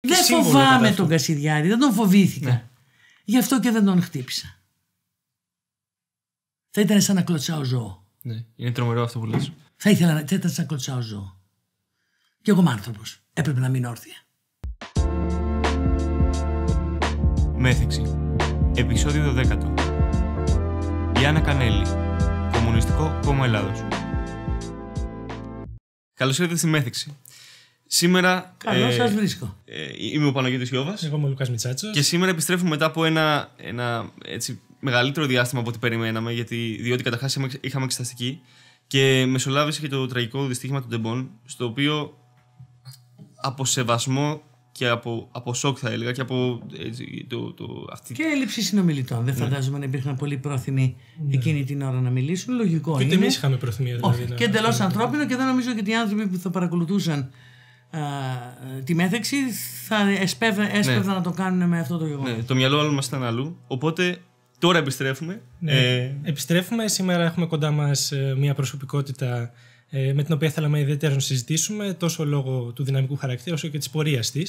Δεν φοβάμαι τον Κασιδιάρη, δεν τον φοβήθηκα. Ναι. Γι' αυτό και δεν τον χτύπησα. Θα ήταν σαν να κλωτσάω ζώο. Ναι, είναι τρομερό αυτό που λες. Θα ήθελα να ήταν σαν να κλωτσάω ζώο. Και εγώ είμαι άνθρωπος. Έπρεπε να μείνω όρθια. Μέθηξη. Επισόδιο 12. Γιάννα Κανέλη. Κομμουνιστικό Κόμμα Ελλάδος. Καλώς ήρθατε στη Μέθηξη, Σήμερα. Καλώ ε, σας βρίσκω. Ε, είμαι ο Παναγιώτης Ιώβα. Εγώ είμαι ο Λουκάς Μιτσάτσο. Και σήμερα επιστρέφουμε μετά από ένα, ένα έτσι, μεγαλύτερο διάστημα από ό,τι περιμέναμε, γιατί, διότι καταρχάς είχαμε εξεταστική και μεσολάβησε και το τραγικό δυστύχημα του Ντεμπον, στο οποίο από σεβασμό και από, από σοκ θα έλεγα και από έτσι, το, το, αυτή... Και έλλειψη συνομιλητών. Δεν ναι. φαντάζομαι να υπήρχαν πολύ πρόθυμοι ναι. εκείνη την ώρα να μιλήσουν. Λογικό και είναι. Και εμείς είχαμε προθυμία δηλαδή. Όχι. Και εντελώς ανθρώπινο και δεν νομίζω ότι οι άνθρωποι που θα παρακολουθούσαν τη μέθεξη θα έσπευε ναι. να το κάνουν με αυτό το γεγονό. Ναι, το μυαλό όλων μας ήταν αλλού. Οπότε τώρα επιστρέφουμε. Ναι. Ε... Επιστρέφουμε. Σήμερα έχουμε κοντά μας ε, μια προσωπικότητα ε, με την οποία θέλαμε ιδιαίτερα να συζητήσουμε, τόσο λόγω του δυναμικού χαρακτήρα όσο και της πορείας της.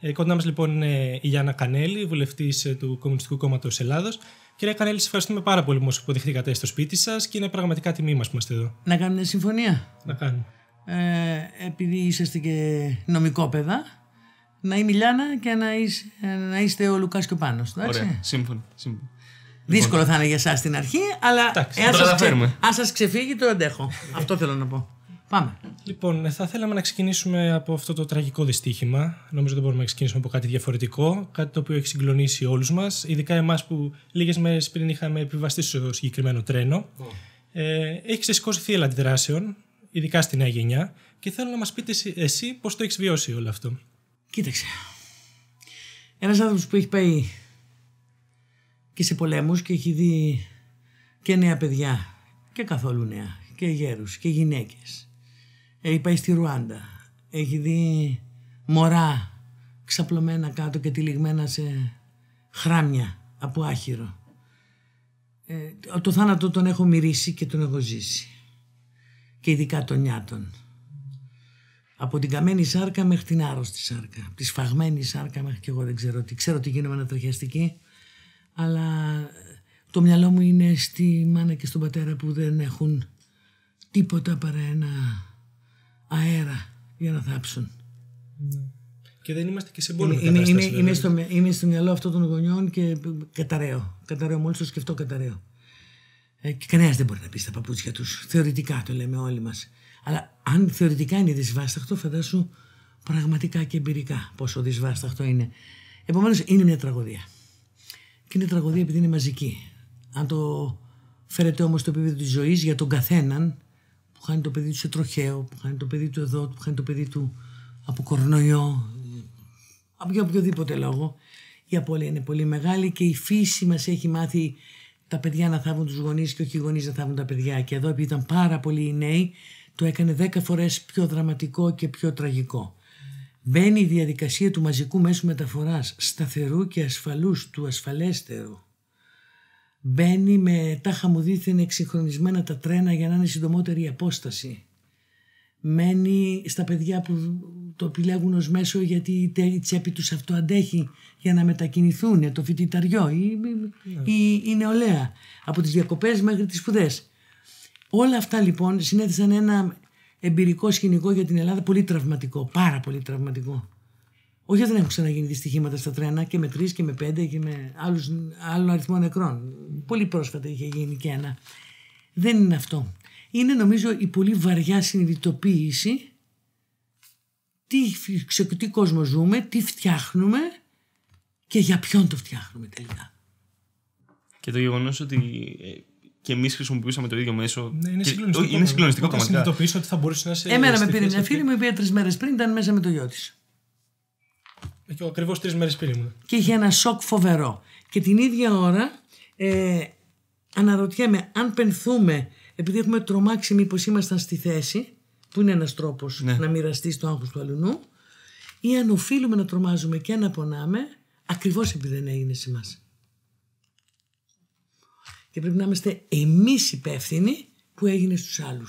Ε, κοντά μας λοιπόν είναι η Γιάννα Κανέλη, βουλευτής του Κομμουνιστικού Κόμματος Ελλάδος. Κυρία Κανέλη, σα ευχαριστούμε πάρα πολύ που υποδεχτήκατε στο σπίτι σας και είναι πραγματικά τιμή μας που είμαστε εδώ. Να κάνουμε συμφωνία. Να κάνουμε. Ε, επειδή είσαστε και νομικόπαιδα, να είμαι η Λιάνα και να, είστε ο Λουκάς και ο Πάνος. Ωραία, σύμφωνο. σύμφωνο. Λοιπόν. Δύσκολο θα είναι για εσάς στην αρχή, αλλά Εντάξει, αν σας ξεφύγει το αντέχω. Αυτό θέλω να πω. Πάμε. Λοιπόν, θα θέλαμε να ξεκινήσουμε από αυτό το τραγικό δυστύχημα. Νομίζω δεν μπορούμε να ξεκινήσουμε από κάτι διαφορετικό. Κάτι το οποίο έχει συγκλονίσει όλους μας, ειδικά εμάς που λίγες μέρες πριν είχαμε επιβαστεί στο συγκεκριμένο τρένο. Ε, έχει ξεσηκώσει θύελα αντιδράσεων ειδικά στη νέα γενιά, και θέλω να μας πείτε εσύ, εσύ πώς το έχεις βιώσει όλο αυτό. Κοίταξε. Ένας άνθρωπος που έχει πάει και σε πολέμους και έχει δει και νέα παιδιά και καθόλου νέα και γέρους και γυναίκες. Έχει πάει στη Ρουάντα. Έχει δει μωρά ξαπλωμένα κάτω και τυλιγμένα σε χράμια από άχυρο. Ε, το θάνατο τον έχω μυρίσει και τον έχω ζήσει και ειδικά των νιάτων. Από την καμένη σάρκα μέχρι την άρρωστη σάρκα. τη σφαγμένη σάρκα μέχρι και εγώ δεν ξέρω τι. Ξέρω ότι γίνομαι ανατροχιαστική. αλλά ε, το μυαλό μου είναι στη μάνα και στον πατέρα που δεν έχουν τίποτα παρά ένα αέρα για να θάψουν. Ναι. Και δεν είμαστε και σε πόλεμο είναι, δηλαδή. είναι, στο, μυαλό αυτών των γονιών και ε, καταραίω. Καταραίω, μόλις το σκεφτώ καταραίω. Ε, και κανένας δεν μπορεί να πεις στα παπούτσια τους. Θεωρητικά το λέμε όλοι μας. Αλλά αν θεωρητικά είναι δυσβάσταχτο, φαντάσου πραγματικά και εμπειρικά πόσο δυσβάσταχτο είναι. Επομένως είναι μια τραγωδία. Και είναι τραγωδία επειδή είναι μαζική. Αν το φέρετε όμως στο επίπεδο της ζωής για τον καθέναν, που χάνει το παιδί του σε τροχαίο, που χάνει το παιδί του εδώ, που χάνει το παιδί του από κορονοϊό, από για οποιοδήποτε λόγο, η απώλεια είναι πολύ μεγάλη και η φύση μας έχει μάθει τα παιδιά να θάβουν τους γονείς και όχι οι γονείς να θάβουν τα παιδιά. Και εδώ επειδή ήταν πάρα πολλοί οι νέοι, το έκανε δέκα φορές πιο δραματικό και πιο τραγικό. Μπαίνει η διαδικασία του μαζικού μέσου μεταφοράς σταθερού και ασφαλούς του ασφαλέστερου. Μπαίνει με τα χαμουδίθενε εξυγχρονισμένα τα τρένα για να είναι συντομότερη η απόσταση μένει στα παιδιά που το επιλέγουν ως μέσο γιατί η τσέπη τους αυτό αντέχει για να μετακινηθούν το φοιτηταριό ή η, η νεολαία από τις διακοπές μέχρι τις σπουδές. Όλα αυτά λοιπόν συνέθεσαν ένα εμπειρικό σκηνικό για την Ελλάδα πολύ τραυματικό, πάρα πολύ τραυματικό. Όχι δεν έχουν ξαναγίνει δυστυχήματα στα τρένα και με τρεις και με πέντε και με άλλους, άλλο αριθμό νεκρών. Πολύ πρόσφατα είχε γίνει και ένα. Δεν είναι αυτό είναι νομίζω η πολύ βαριά συνειδητοποίηση τι, τι κόσμο ζούμε, τι φτιάχνουμε και για ποιον το φτιάχνουμε τελικά. Και το γεγονός ότι ε, και εμείς χρησιμοποιήσαμε το ίδιο μέσο. Ναι, είναι συγκλονιστικό. το είναι ότι θα μπορούσε να σε. Εμένα με πήρε μια φίλη μου, η οποία τρεις μέρες πριν ήταν μέσα με το γιο της. Ε, και ακριβώς τρεις μέρες πριν Και είχε ένα σοκ φοβερό. Και την ίδια ώρα ε, αναρωτιέμαι αν πενθούμε επειδή έχουμε τρομάξει μήπως ήμασταν στη θέση, που είναι ένας τρόπος ναι. να μοιραστείς το άγχος του αλουνού, ή αν οφείλουμε να τρομάζουμε και να πονάμε, ακριβώς επειδή δεν έγινε σε εμάς. Και πρέπει να είμαστε εμείς υπεύθυνοι που έγινε στους άλλους.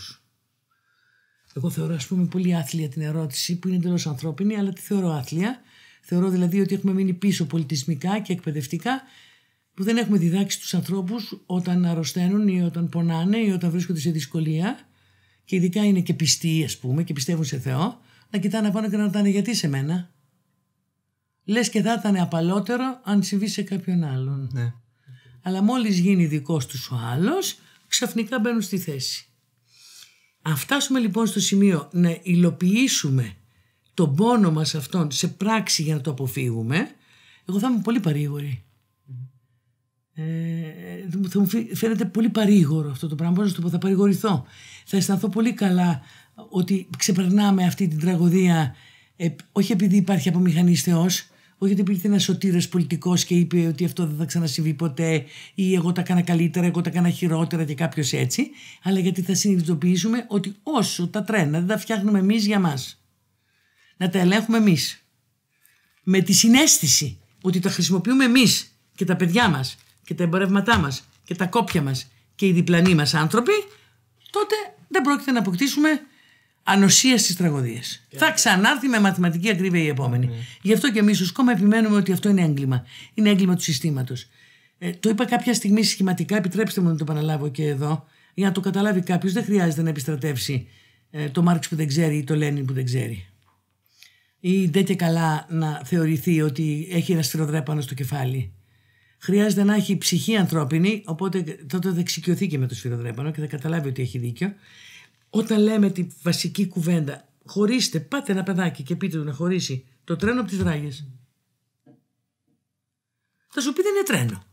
Εγώ θεωρώ, ας πούμε, πολύ άθλια την ερώτηση, που είναι εντελώς ανθρώπινη, αλλά τη θεωρώ άθλια. Θεωρώ δηλαδή ότι έχουμε μείνει πίσω πολιτισμικά και εκπαιδευτικά δεν έχουμε διδάξει τους ανθρώπους όταν αρρωσταίνουν ή όταν πονάνε ή όταν βρίσκονται σε δυσκολία και ειδικά είναι και πιστοί ας πούμε και πιστεύουν σε Θεό να κοιτάνε πάνω και να ρωτάνε γιατί σε μένα. Λες και θα ήταν απαλότερο αν συμβεί σε κάποιον άλλον. Ναι. Αλλά μόλις γίνει δικός τους ο άλλος ξαφνικά μπαίνουν στη θέση. Αν φτάσουμε λοιπόν στο σημείο να υλοποιήσουμε τον πόνο μας αυτόν σε πράξη για να το αποφύγουμε, εγώ θα είμαι πολύ παρήγορη. Ε, θα μου φαίνεται πολύ παρήγορο αυτό το πράγμα. Μπορώ να το πω, θα παρηγορηθώ. Θα αισθανθώ πολύ καλά ότι ξεπερνάμε αυτή την τραγωδία όχι επειδή υπάρχει απομηχανής Θεός, όχι επειδή υπήρχε ένας σωτήρας πολιτικός και είπε ότι αυτό δεν θα ξανασυμβεί ποτέ, ή εγώ τα έκανα καλύτερα, εγώ τα έκανα χειρότερα και κάποιος έτσι, αλλά γιατί θα συνειδητοποιήσουμε ότι όσο τα τρένα δεν τα φτιάχνουμε εμείς για μας, να τα ελέγχουμε εμείς. Με τη συνέστηση ότι τα χρησιμοποιούμε εμείς και τα παιδιά μας και τα εμπορεύματά μας και τα κόπια μας και οι διπλανοί μας άνθρωποι, τότε δεν πρόκειται να αποκτήσουμε ανοσίας στις τραγωδίες Θα ξανάρθει με μαθηματική ακρίβεια η επόμενη. Ναι. Γι' αυτό και εμείς ως κόμμα επιμένουμε ότι αυτό είναι έγκλημα. Είναι έγκλημα του συστήματος Ε, το είπα κάποια στιγμή σχηματικά, επιτρέψτε μου να το επαναλάβω και εδώ, για να το καταλάβει κάποιος. Δεν χρειάζεται να επιστρατεύσει ε, το Μάρξ που δεν ξέρει ή το Λένιν που δεν ξέρει. Ή δεν και καλά να θεωρηθεί ότι έχει ένα στυροδρέπανο στο κεφάλι χρειάζεται να έχει ψυχή ανθρώπινη, οπότε τότε θα εξοικειωθεί και με το σφυροδρέπανο και θα καταλάβει ότι έχει δίκιο. Όταν λέμε τη βασική κουβέντα, χωρίστε, πάτε ένα παιδάκι και πείτε του να χωρίσει το τρένο από τις ράγε. Θα σου πει δεν είναι τρένο.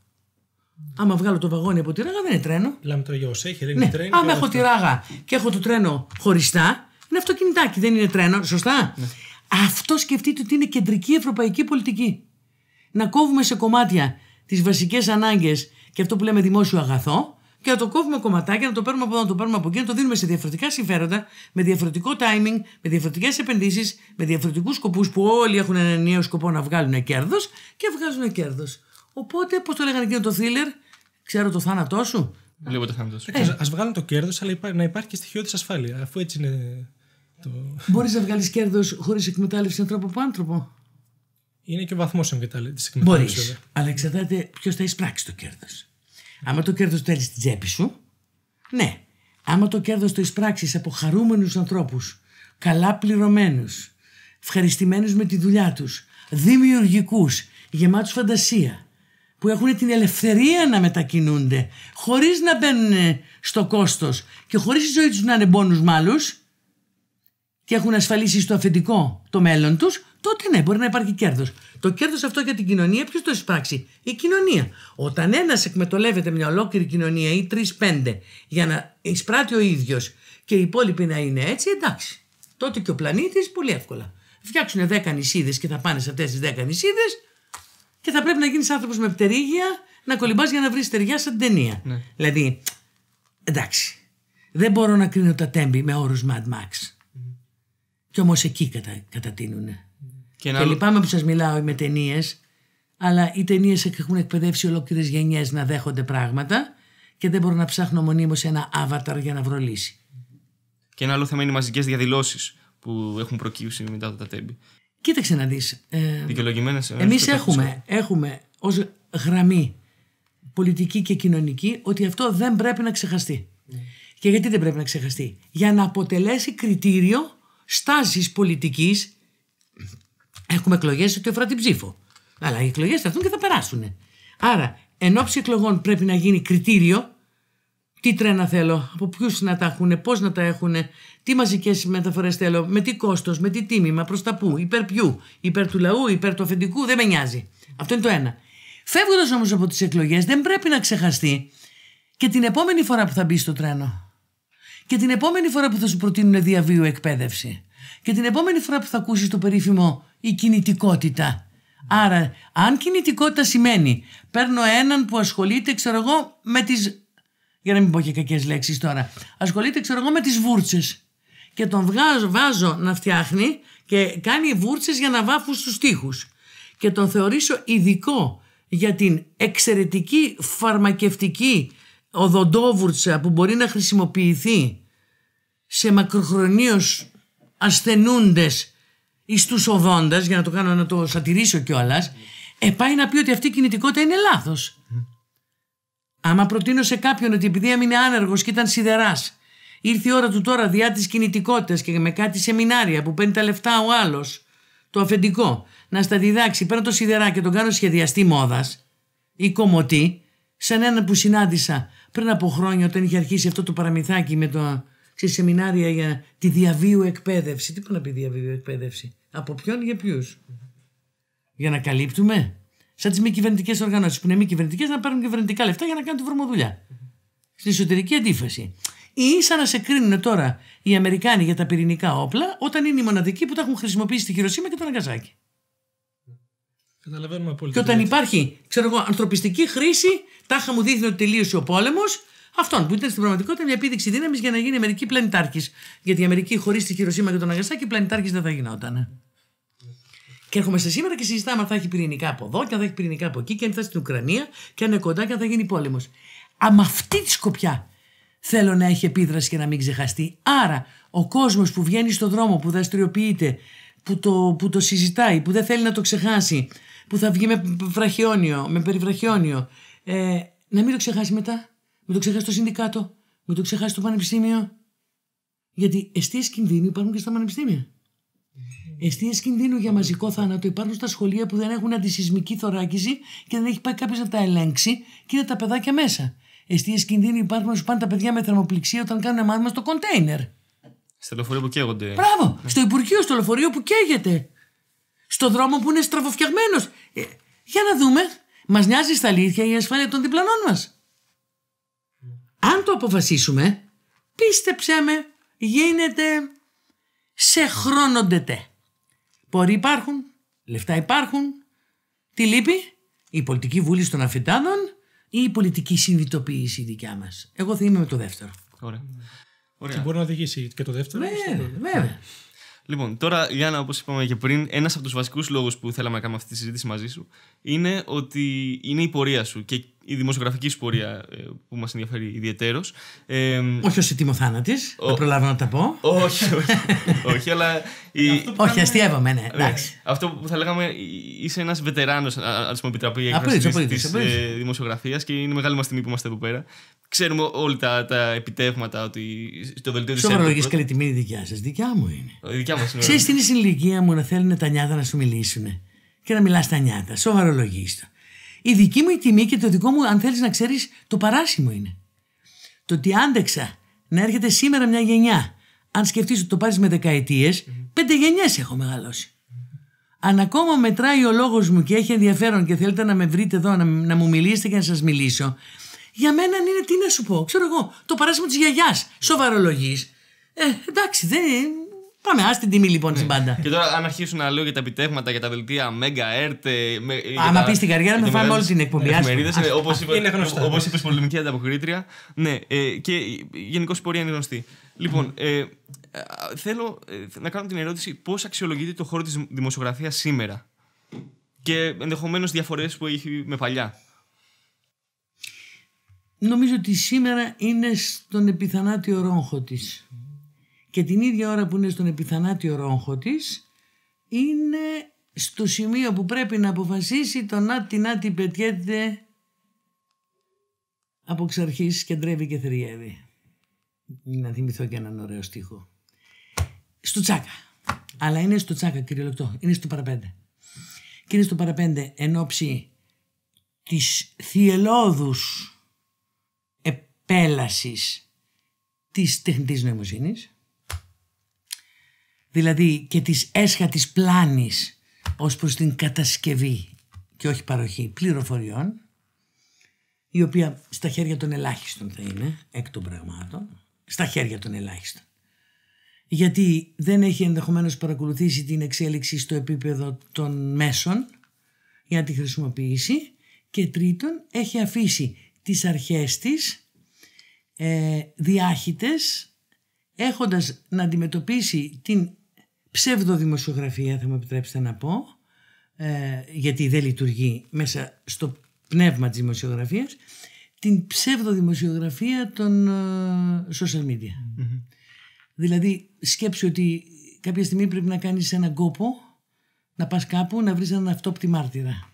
Άμα βγάλω το βαγόνι από τη ράγα, δεν είναι τρένο. Λάμε το γιο, έχει, δεν είναι τρένο. Άμα έχω τη ράγα και έχω το τρένο χωριστά, είναι αυτοκινητάκι, δεν είναι τρένο. Σωστά. Ναι. Αυτό σκεφτείτε ότι είναι κεντρική ευρωπαϊκή πολιτική. Να κόβουμε σε κομμάτια τις βασικές ανάγκες και αυτό που λέμε δημόσιο αγαθό και να το κόβουμε κομματάκια, να το παίρνουμε από εδώ, να το παίρνουμε από εκεί, να το δίνουμε σε διαφορετικά συμφέροντα, με διαφορετικό timing, με διαφορετικές επενδύσεις, με διαφορετικούς σκοπούς που όλοι έχουν έναν ενιαίο σκοπό να βγάλουν κέρδος και βγάζουν κέρδος. Οπότε, πώς το λέγανε εκείνο το thriller, ξέρω το θάνατό σου. Λίγο το θάνατό σου. Ε, Ας βγάλουν το κέρδος, αλλά να υπάρχει και στοιχειώδη ασφάλειας, αφού έτσι είναι. Το... Μπορείς να βγάλεις κέρδος χωρίς εκμετάλλευση ανθρώπου από άνθρωπο είναι και ο βαθμός τη Μπορεί. Αλλά εξαρτάται ποιος θα εισπράξει το κέρδος. Άμα το κέρδος το έχει στην τσέπη σου, ναι. Άμα το κέρδος το εισπράξεις από χαρούμενους ανθρώπους, καλά πληρωμένους, ευχαριστημένους με τη δουλειά τους, δημιουργικούς, γεμάτους φαντασία, που έχουν την ελευθερία να μετακινούνται, χωρίς να μπαίνουν στο κόστος και χωρίς η ζωή τους να είναι πόνου μάλους, και έχουν ασφαλίσει στο αφεντικό το μέλλον τους, τότε ναι, μπορεί να υπάρχει κέρδος. Το κέρδος αυτό για την κοινωνία, ποιος το εισπράξει, η κοινωνία. Όταν ένας εκμεταλλεύεται μια ολόκληρη κοινωνία ή τρει-πέντε για να εισπράττει ο ίδιος και οι υπόλοιποι να είναι έτσι, εντάξει. Τότε και ο πλανήτης πολύ εύκολα. Φτιάξουν δέκα νησίδες και θα πάνε σε αυτές τις δέκα νησίδες και θα πρέπει να γίνεις άνθρωπος με πτερήγια να κολυμπάς για να βρεις ταιριά σαν ταινία. Ναι. Δηλαδή, εντάξει. Δεν μπορώ να κρίνω τα τέμπη με όρους Mad Max και όμως εκεί κατα, κατατείνουν. Και, λυπάμαι που σας μιλάω με ταινίες, αλλά οι ταινίες έχουν εκπαιδεύσει ολόκληρες γενιές να δέχονται πράγματα και δεν μπορώ να ψάχνω μονίμως ένα avatar για να βρω λύση. Και ένα άλλο θέμα είναι οι μαζικές διαδηλώσεις που έχουν προκύψει μετά τα τέμπη. Κοίταξε να δεις. Ε, Δικαιολογημένες. Ε, Εμείς έχουμε, έχουμε ως γραμμή πολιτική και κοινωνική ότι αυτό δεν πρέπει να ξεχαστεί. Ναι. Και γιατί δεν πρέπει να ξεχαστεί, Για να αποτελέσει κριτήριο στάσης πολιτικής. Έχουμε εκλογές ότι αφορά την ψήφο. Αλλά οι εκλογές θα έρθουν και θα περάσουν. Άρα, εν ώψη εκλογών πρέπει να γίνει κριτήριο. Τι τρένα θέλω, από ποιους να τα έχουν, πώς να τα έχουν, τι μαζικές μεταφορές θέλω, με τι κόστος, με τι τίμημα, προς τα πού, υπέρ ποιου, υπέρ του λαού, υπέρ του αφεντικού, δεν με νοιάζει. Αυτό είναι το ένα. Φεύγοντας όμως από τις εκλογές, δεν πρέπει να ξεχαστεί και την επόμενη φορά που θα μπει στο τρένο και την επόμενη φορά που θα σου προτείνουν διαβίου εκπαίδευση. Και την επόμενη φορά που θα ακούσεις το περίφημο η κινητικότητα. Άρα, αν κινητικότητα σημαίνει, παίρνω έναν που ασχολείται, ξέρω εγώ, με τις. Για να μην πω και κακές λέξεις τώρα. Ασχολείται, ξέρω εγώ, με τις βούρτσες. Και τον βγάζω, βάζω να φτιάχνει και κάνει βούρτσες για να βάφουν στους τοίχους. Και τον θεωρήσω ειδικό για την εξαιρετική φαρμακευτική οδοντόβουρτσα που μπορεί να χρησιμοποιηθεί σε μακροχρονίως ασθενούντες ή τους οδόντας, για να το κάνω να το σατυρίσω κιόλας, ε, πάει να πει ότι αυτή η κινητικότητα είναι λάθος. Άμα προτείνω σε κάποιον ότι επειδή έμεινε άνεργος και ήταν σιδεράς, ήρθε η ώρα του τώρα διά της κινητικότητας και με κάτι σεμινάρια που παίρνει τα λεφτά ο άλλος, το αφεντικό, να στα διδάξει, παίρνω το σιδερά και τον κάνω σχεδιαστή μόδας ή κομωτή, σαν έναν που συνάντησα πριν από χρόνια όταν είχε αρχίσει αυτό το παραμυθάκι με το σε σεμινάρια για τη διαβίου εκπαίδευση. Τι μπορεί να πει διαβίου εκπαίδευση. Από ποιον για ποιους. Για να καλύπτουμε. Σαν τις μη κυβερνητικές οργανώσεις που είναι μη κυβερνητικές να παίρνουν κυβερνητικά λεφτά για να κάνουν τη βρωμοδουλειά. Στην εσωτερική αντίφαση. Ή σαν να σε κρίνουν τώρα οι Αμερικάνοι για τα πυρηνικά όπλα όταν είναι οι μοναδικοί που τα έχουν χρησιμοποιήσει στη Χειροσύμα και το Αγκαζάκη Καταλαβαίνουμε πολύ. Και όταν υπάρχει, ξέρω εγώ, ανθρωπιστική χρήση, τάχα μου δείχνει ότι τελείωσε ο πόλεμος, Αυτόν που ήταν στην πραγματικότητα μια επίδειξη δύναμης για να γίνει η Αμερική πλανητάρχης. Γιατί η Αμερική χωρίς τη Χειροσύμα και τον Αγκασάκη πλανητάρχης δεν θα γινόταν. Και έρχομαι σε σήμερα και συζητάμε αν θα έχει πυρηνικά από εδώ και αν θα έχει πυρηνικά από εκεί και αν θα στην Ουκρανία και αν είναι κοντά και αν θα γίνει πόλεμος. Αμα αυτή τη σκοπιά θέλω να έχει επίδραση και να μην ξεχαστεί. Άρα ο κόσμος που βγαίνει στον δρόμο, που δραστηριοποιείται, που το, που το συζητάει, που δεν θέλει να το ξεχάσει, που θα βγει με βραχιόνιο, με περιβραχιόνιο, ε, να μην το ξεχάσει μετά. Μην το ξεχάσεις το συνδικάτο. Μην το ξεχάσεις το πανεπιστήμιο. Γιατί αιστείες κινδύνου υπάρχουν και στα πανεπιστήμια. Αιστείες κινδύνου για μαζικό θάνατο υπάρχουν στα σχολεία που δεν έχουν αντισυσμική θωράκιση και δεν έχει πάει κάποιος να τα ελέγξει και είναι τα παιδάκια μέσα. Αιστείες κινδύνου υπάρχουν όσο πάνε τα παιδιά με θερμοπληξία όταν κάνουν μάθημα στο κοντέινερ. Στο λεωφορείο που καίγονται. Μπράβο! Στο Υπουργείο, στο λεωφορείο που καίγεται. Στο δρόμο που είναι στραβοφτιαγμένο. Ε, για να δούμε. Μας νοιάζει στα αλήθεια η ασφάλεια των διπλανών μας. Αν το αποφασίσουμε, πίστεψέ με, γίνεται σε χρόνοντετέ. Πορεί υπάρχουν, λεφτά υπάρχουν. Τι λείπει, η πολιτική βούληση των αφιτάδων ή η πολιτική συνειδητοποίηση δικιά μας. Εγώ θα είμαι με το δεύτερο. Ωραία. Ωραία. Και μπορεί να οδηγήσει και το δεύτερο. Βέβαια, βέβαια. Ναι. Λοιπόν, τώρα Γιάννα, όπως είπαμε και πριν, ένας από τους βασικούς λόγους που θέλαμε να κάνουμε αυτή τη συζήτηση μαζί σου είναι ότι είναι η πορεία σου. Και η δημοσιογραφική σπορία ε, που μας ενδιαφέρει ιδιαίτερω. Ε, όχι ως ετοίμο Θάνατης, δεν προλάβω να τα πω. Όχι, όχι, όχι αλλά. Η... Ε, όχι, αστείευαμε, ναι, ε, εντάξει. Αυτό που θα λέγαμε, είσαι ένας βετεράνος, αν μου επιτραπεί, για τη δημοσιογραφίας και είναι μεγάλη μας τιμή που είμαστε εδώ πέρα. Ξέρουμε όλοι τα, τα επιτεύγματα ότι στο δελτίο της. Σοβαρολογή και τιμή είναι δικιά σας. Δικιά μου είναι. Δικιά μας είναι. Ξέρεις την ηλικία μου να θέλουν τα νιάτα να σου μιλήσουν και να μιλάς τα νιάτα. Σοβαρολογήστε. Η δική μου η τιμή και το δικό μου, αν θέλεις να ξέρεις, το παράσιμο είναι. Το ότι άντεξα να έρχεται σήμερα μια γενιά. Αν σκεφτείς ότι το πάρεις με δεκαετίες, πέντε γενιές έχω μεγαλώσει. Αν ακόμα μετράει ο λόγος μου και έχει ενδιαφέρον και θέλετε να με βρείτε εδώ, να, να μου μιλήσετε και να σας μιλήσω, για μένα είναι τι να σου πω. Ξέρω εγώ, το παράσιμο της γιαγιάς. Σοβαρολογή. Ε, εντάξει, δεν. Πάμε, ας την τιμή λοιπόν ναι. στην πάντα. Και τώρα, αν αρχίσουν να λέω για τα επιτεύγματα, για τα δελτία Mega Air. Άμα πεις την καριέρα, θα φάμε όλη την εκπομπή. Ε, Όπως είπε, πολεμική ανταποκρίτρια. Ναι, ε, και γενικώς η πορεία είναι γνωστή. Λοιπόν, ε, θέλω να κάνω την ερώτηση πώς αξιολογείται το χώρο της δημοσιογραφίας σήμερα και ενδεχομένως διαφορές που έχει με παλιά. Νομίζω ότι σήμερα είναι στον επιθανάτιο ρόγχο της και την ίδια ώρα που είναι στον επιθανάτιο ρόγχο της είναι στο σημείο που πρέπει να αποφασίσει το να την να πετιέται από ξαρχής και και θριεύει. Να θυμηθώ και έναν ωραίο στίχο. Στο τσάκα. Αλλά είναι στο τσάκα Λεκτό. Είναι στο παραπέντε. Και είναι στο παραπέντε εν ώψη της θυελώδους επέλασης της τεχνητής νοημοσύνης δηλαδή και της έσχατης πλάνης ως προς την κατασκευή και όχι παροχή πληροφοριών, η οποία στα χέρια των ελάχιστων θα είναι, εκ των πραγμάτων, στα χέρια των ελάχιστων. Γιατί δεν έχει ενδεχομένως παρακολουθήσει την εξέλιξη στο επίπεδο των μέσων για να τη χρησιμοποιήσει και τρίτον έχει αφήσει τις αρχές της ε, διάχυτες έχοντας να αντιμετωπίσει την ψευδοδημοσιογραφία θα μου επιτρέψετε να πω ε, γιατί δεν λειτουργεί μέσα στο πνεύμα της δημοσιογραφίας την ψευδοδημοσιογραφία των ε, social media. Δηλαδή σκέψου ότι κάποια στιγμή πρέπει να κάνεις έναν κόπο να πας κάπου να βρεις έναν αυτόπτη μάρτυρα.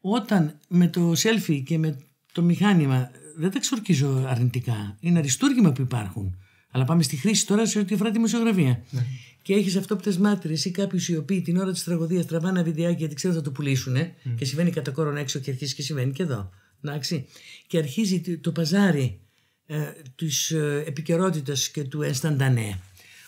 Όταν με το selfie και με το μηχάνημα δεν τα ξορκίζω αρνητικά. Είναι αριστούργημα που υπάρχουν. Αλλά πάμε στη χρήση τώρα σε ό,τι αφορά τη δημοσιογραφία. Ναι και έχεις αυτόπτες μάρτυρες ή κάποιου οι οποίοι την ώρα της τραγωδίας τραβάνε βιντεάκι γιατί ξέρουν θα το πουλήσουν. Και συμβαίνει κατά κόρον έξω και αρχίζει και συμβαίνει και εδώ. Εντάξει. Και αρχίζει το παζάρι ε, της ε, επικαιρότητας και του ενσταντανέ.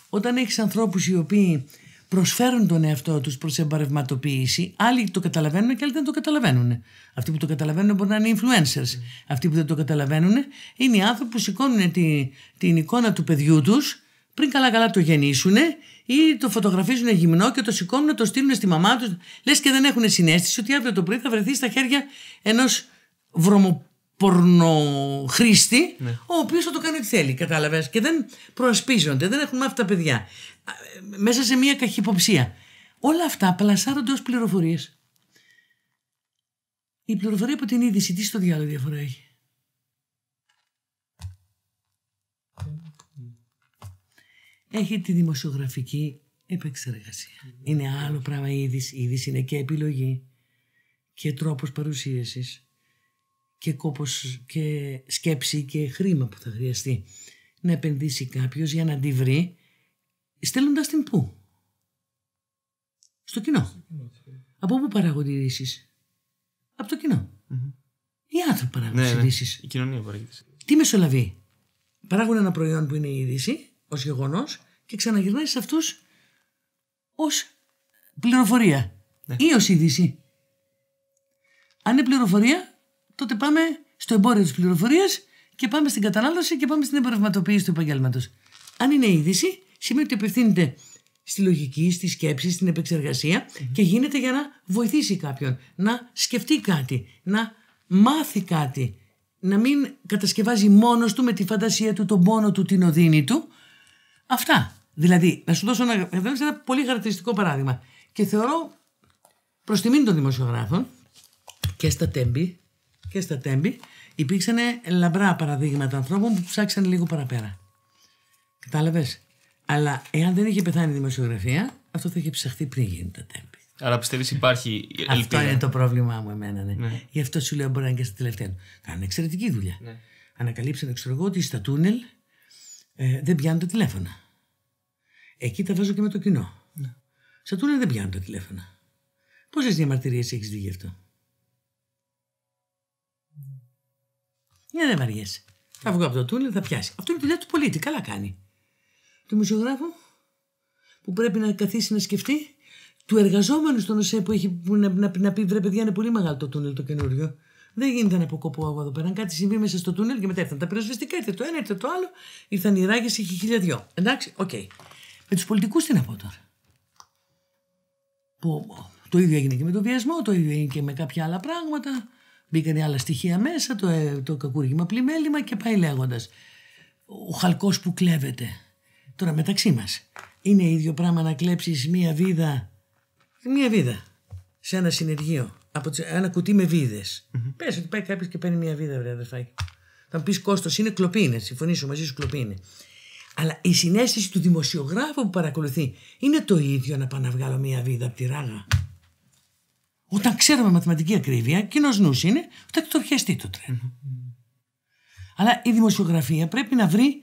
Όταν έχεις ανθρώπους οι οποίοι προσφέρουν τον εαυτό τους προς εμπαρευματοποίηση, άλλοι το καταλαβαίνουν και άλλοι δεν το καταλαβαίνουν. Αυτοί που το καταλαβαίνουν μπορεί να είναι influencers. Mm. Αυτοί που δεν το καταλαβαίνουν είναι οι άνθρωποι που σηκώνουν τη, την εικόνα του παιδιού τους πριν καλά-καλά το γεννήσουν ή το φωτογραφίζουν γυμνό και το σηκώνουν, το στείλουν στη μαμά τους. Λες και δεν έχουν συνέστηση ότι αύριο το πρωί θα βρεθεί στα χέρια ενός βρωμοπορνοχρήστη, ναι. ο οποίος θα το κάνει ό,τι θέλει. Κατάλαβες. Και δεν προασπίζονται, δεν έχουν μάθει τα παιδιά. Μέσα σε μια καχυποψία. Όλα αυτά πλασάρονται ως πληροφορίες. Η πληροφορία από την είδηση, τι στο διάλογο διαφορά έχει. έχει τη δημοσιογραφική επεξεργασία. Είναι άλλο πράγμα η είδηση. είδηση είναι και επιλογή και τρόπος παρουσίασης και κόπος και σκέψη και χρήμα που θα χρειαστεί να επενδύσει κάποιος για να τη βρει στέλνοντας την πού. Στο κοινό. Από πού παράγονται οι Από το κοινό. Mm-hmm. Οι άνθρωποι παράγουν ναι, ναι. Η κοινωνία παράγει. Τις μεσολαβεί. Παράγουν ένα προϊόν που είναι η είδηση ως γεγονός και ξαναγυρνάει σε αυτούς ως πληροφορία ναι. ή ως είδηση. Αν είναι πληροφορία, τότε πάμε στο εμπόριο της πληροφορίας και πάμε στην κατανάλωση και πάμε στην εμπορευματοποίηση του επαγγέλματος. Αν είναι είδηση, σημαίνει ότι απευθύνεται στη λογική, στη σκέψη, στην επεξεργασια και γίνεται για να βοηθήσει κάποιον, να σκεφτεί κάτι, να μάθει κάτι, να μην κατασκευάζει μόνος του με τη φαντασία του, τον πόνο του, την οδύνη του, Αυτά. Δηλαδή, να σου δώσω ένα, ένα πολύ χαρακτηριστικό παράδειγμα. Και θεωρώ προς τιμήν των δημοσιογράφων και στα τέμπη, και στα τέμπη υπήρξαν λαμπρά παραδείγματα ανθρώπων που ψάξαν λίγο παραπέρα. Κατάλαβες. Αλλά εάν δεν είχε πεθάνει η δημοσιογραφία, αυτό θα είχε ψαχθεί πριν γίνει τα τέμπη. Άρα πιστεύεις υπάρχει ελπίδα. Αυτό είναι το πρόβλημά μου εμένα. Ναι. ναι. Γι' αυτό σου λέω μπορεί να είναι και στα τελευταία. Κάνουν εξαιρετική δουλειά. Ναι. Ανακαλύψαν, ξέρω εγώ, ότι στα τούνελ ε, δεν πιάνουν τα τηλέφωνα. Εκεί τα βάζω και με το κοινό. Ναι. τούνελ δεν πιάνουν τα τηλέφωνα. Πόσες διαμαρτυρίες έχεις δει γι' αυτό. Ναι, δεν βαριέσαι. Θα βγω από το τούνελ, θα πιάσει. Αυτό είναι δουλειά του πολίτη. Καλά κάνει. Του μουσιογράφου που πρέπει να καθίσει να σκεφτεί, του εργαζόμενου στον ΟΣΕ που έχει να, να, να πει βρε παιδιά είναι πολύ μεγάλο το τούνελ το καινούριο. Δεν γίνεται να αποκοπώ εγώ εδώ πέρα. κάτι συμβεί μέσα στο τούνελ και μετά ήρθαν τα πυροσβεστικά, ήρθε το ένα, ήρθε το άλλο, ήρθαν οι ράγες, είχε χίλια δυο. Εντάξει, οκ. Με τους πολιτικούς τι να πω τώρα. Που, το ίδιο έγινε και με τον βιασμό, το ίδιο έγινε και με κάποια άλλα πράγματα. Μπήκαν άλλα στοιχεία μέσα, το, ε, το κακούργημα πλημέλημα και πάει λέγοντας. Ο χαλκός που κλέβεται. Τώρα μεταξύ μας. Είναι ίδιο πράγμα να κλέψεις μία βίδα. Μία βίδα. Σε ένα συνεργείο από ένα κουτί με βιδε mm-hmm. Πες ότι πάει κάποιος και παίρνει μια βίδα, βρε αδερφάκι. Θα μου πεις κόστο είναι, κλοπή είναι. Συμφωνήσω μαζί σου, κλοπή είναι. Αλλά η συνέστηση του δημοσιογράφου που παρακολουθεί είναι το ίδιο να πάω να βγάλω μια βίδα από τη ράγα. Όταν ξέρουμε μαθηματική ακρίβεια, κοινό νους είναι, θα το τρένο. Αλλά η δημοσιογραφία πρέπει να βρει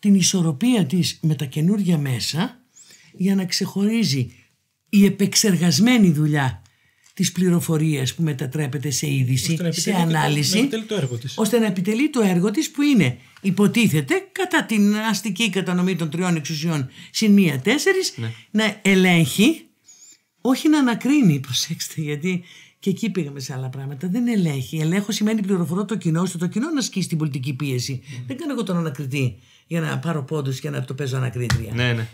την ισορροπία της με τα καινούργια μέσα για να ξεχωρίζει η επεξεργασμένη δουλειά τις πληροφορίες που μετατρέπεται σε είδηση, σε ανάλυση, το, ώστε να επιτελεί το έργο της που είναι υποτίθεται κατά την αστική κατανομή των τριών εξουσιών συν μία τέσσερις ναι. να ελέγχει, όχι να ανακρίνει, προσέξτε γιατί και εκεί πήγαμε σε άλλα πράγματα. Δεν ελέγχει. ελέγχω σημαίνει πληροφορώ το κοινό, ώστε το κοινό να ασκήσει την πολιτική πίεση. Ναι. Δεν κάνω εγώ τον ανακριτή για να πάρω πόντους και να το παίζω ανακρίτρια. Ναι, ναι.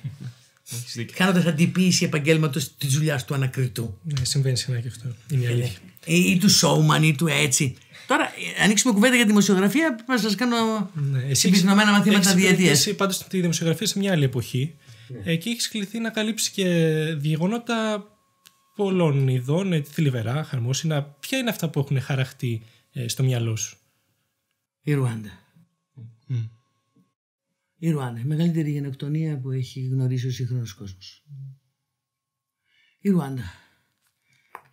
Κάνοντας αντιποίηση επαγγέλματος της δουλειάς του ανακριτού. Ναι, συμβαίνει συχνά και αυτό. Είναι η ε, αλήθεια. Ή, ή του showman ή του έτσι. Τώρα, ε, ανοίξουμε κουβέντα για τη δημοσιογραφία, θα σας κάνω ναι, συμπυκνωμένα μαθήματα διαιτίας. Εσύ πάντως τη δημοσιογραφία σε μια άλλη εποχή. Ναι. Εκεί έχεις κληθεί να καλύψεις και γεγονότα πολλών ειδών, ε, θλιβερά, χαρμόσυνα. Ποια είναι αυτά που έχουν χαραχτεί στο μυαλό σου, Η Ρουάντα η Ρουάντα, η μεγαλύτερη γενοκτονία που έχει γνωρίσει ο συγχρονο κόσμος. Η Ρουάντα.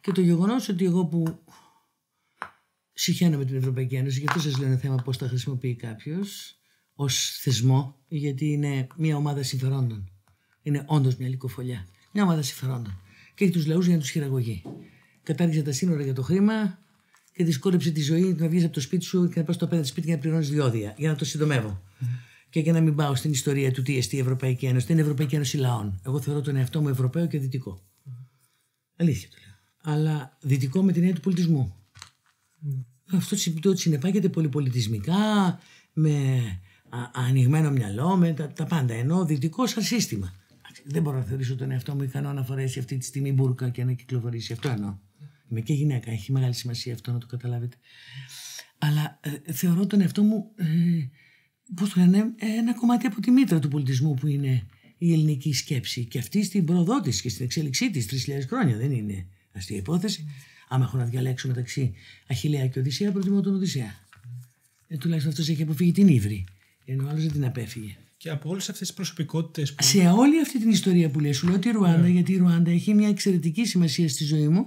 Και το γεγονός ότι εγώ που συχαίνω με την Ευρωπαϊκή Ένωση, γι' αυτό σας λέω ένα θέμα πώς τα χρησιμοποιεί κάποιος ως θεσμό, γιατί είναι μια ομάδα συμφερόντων. Είναι όντως μια λικοφολιά. Μια ομάδα συμφερόντων. Και έχει τους λαούς για να τους χειραγωγεί. Κατάργησε τα σύνορα για το χρήμα και δυσκόλεψε τη ζωή να βγει από το σπίτι σου και να πας στο απέναντι σπίτι και να πληρώνεις διόδια. Για να το συντομεύω. Και για να μην πάω στην ιστορία του τι εστί Ευρωπαϊκή Ένωση, την Ευρωπαϊκή Ένωση λαών. Εγώ θεωρώ τον εαυτό μου Ευρωπαίο και Δυτικό. Mm. Αλήθεια το λέω. Αλλά Δυτικό με την έννοια του πολιτισμού. Mm. Αυτό το συνεπάγεται πολυπολιτισμικά, με ανοιγμένο μυαλό, με τα, τα πάντα. Ενώ Δυτικό σαν σύστημα. Δεν μπορώ να θεωρήσω τον εαυτό μου ικανό να φορέσει αυτή τη στιγμή μπουρκα και να κυκλοφορήσει. Αυτό εννοώ. Είμαι και γυναίκα, έχει μεγάλη σημασία αυτό να το καταλάβετε. Αλλά ε, θεωρώ τον εαυτό μου ε, πώς λένε, ένα κομμάτι από τη μήτρα του πολιτισμού που είναι η ελληνική σκέψη. Και αυτή στην προοδότηση και στην εξέλιξή της, 3.000 χρόνια δεν είναι αστεία υπόθεση. Άμα έχω να διαλέξω μεταξύ Αχιλέα και Οδυσσέα, προτιμώ τον Οδυσσέα. Ε, τουλάχιστον αυτός έχει αποφύγει την Ήβρη Ενώ άλλος δεν την απέφυγε. Και από όλες αυτές τις προσωπικότητες. Που... Σε όλη αυτή την ιστορία που λέει, σου λέω τη Ρουάντα, yeah. Ναι. γιατί η Ρουάντα έχει μια εξαιρετική σημασία στη ζωή μου.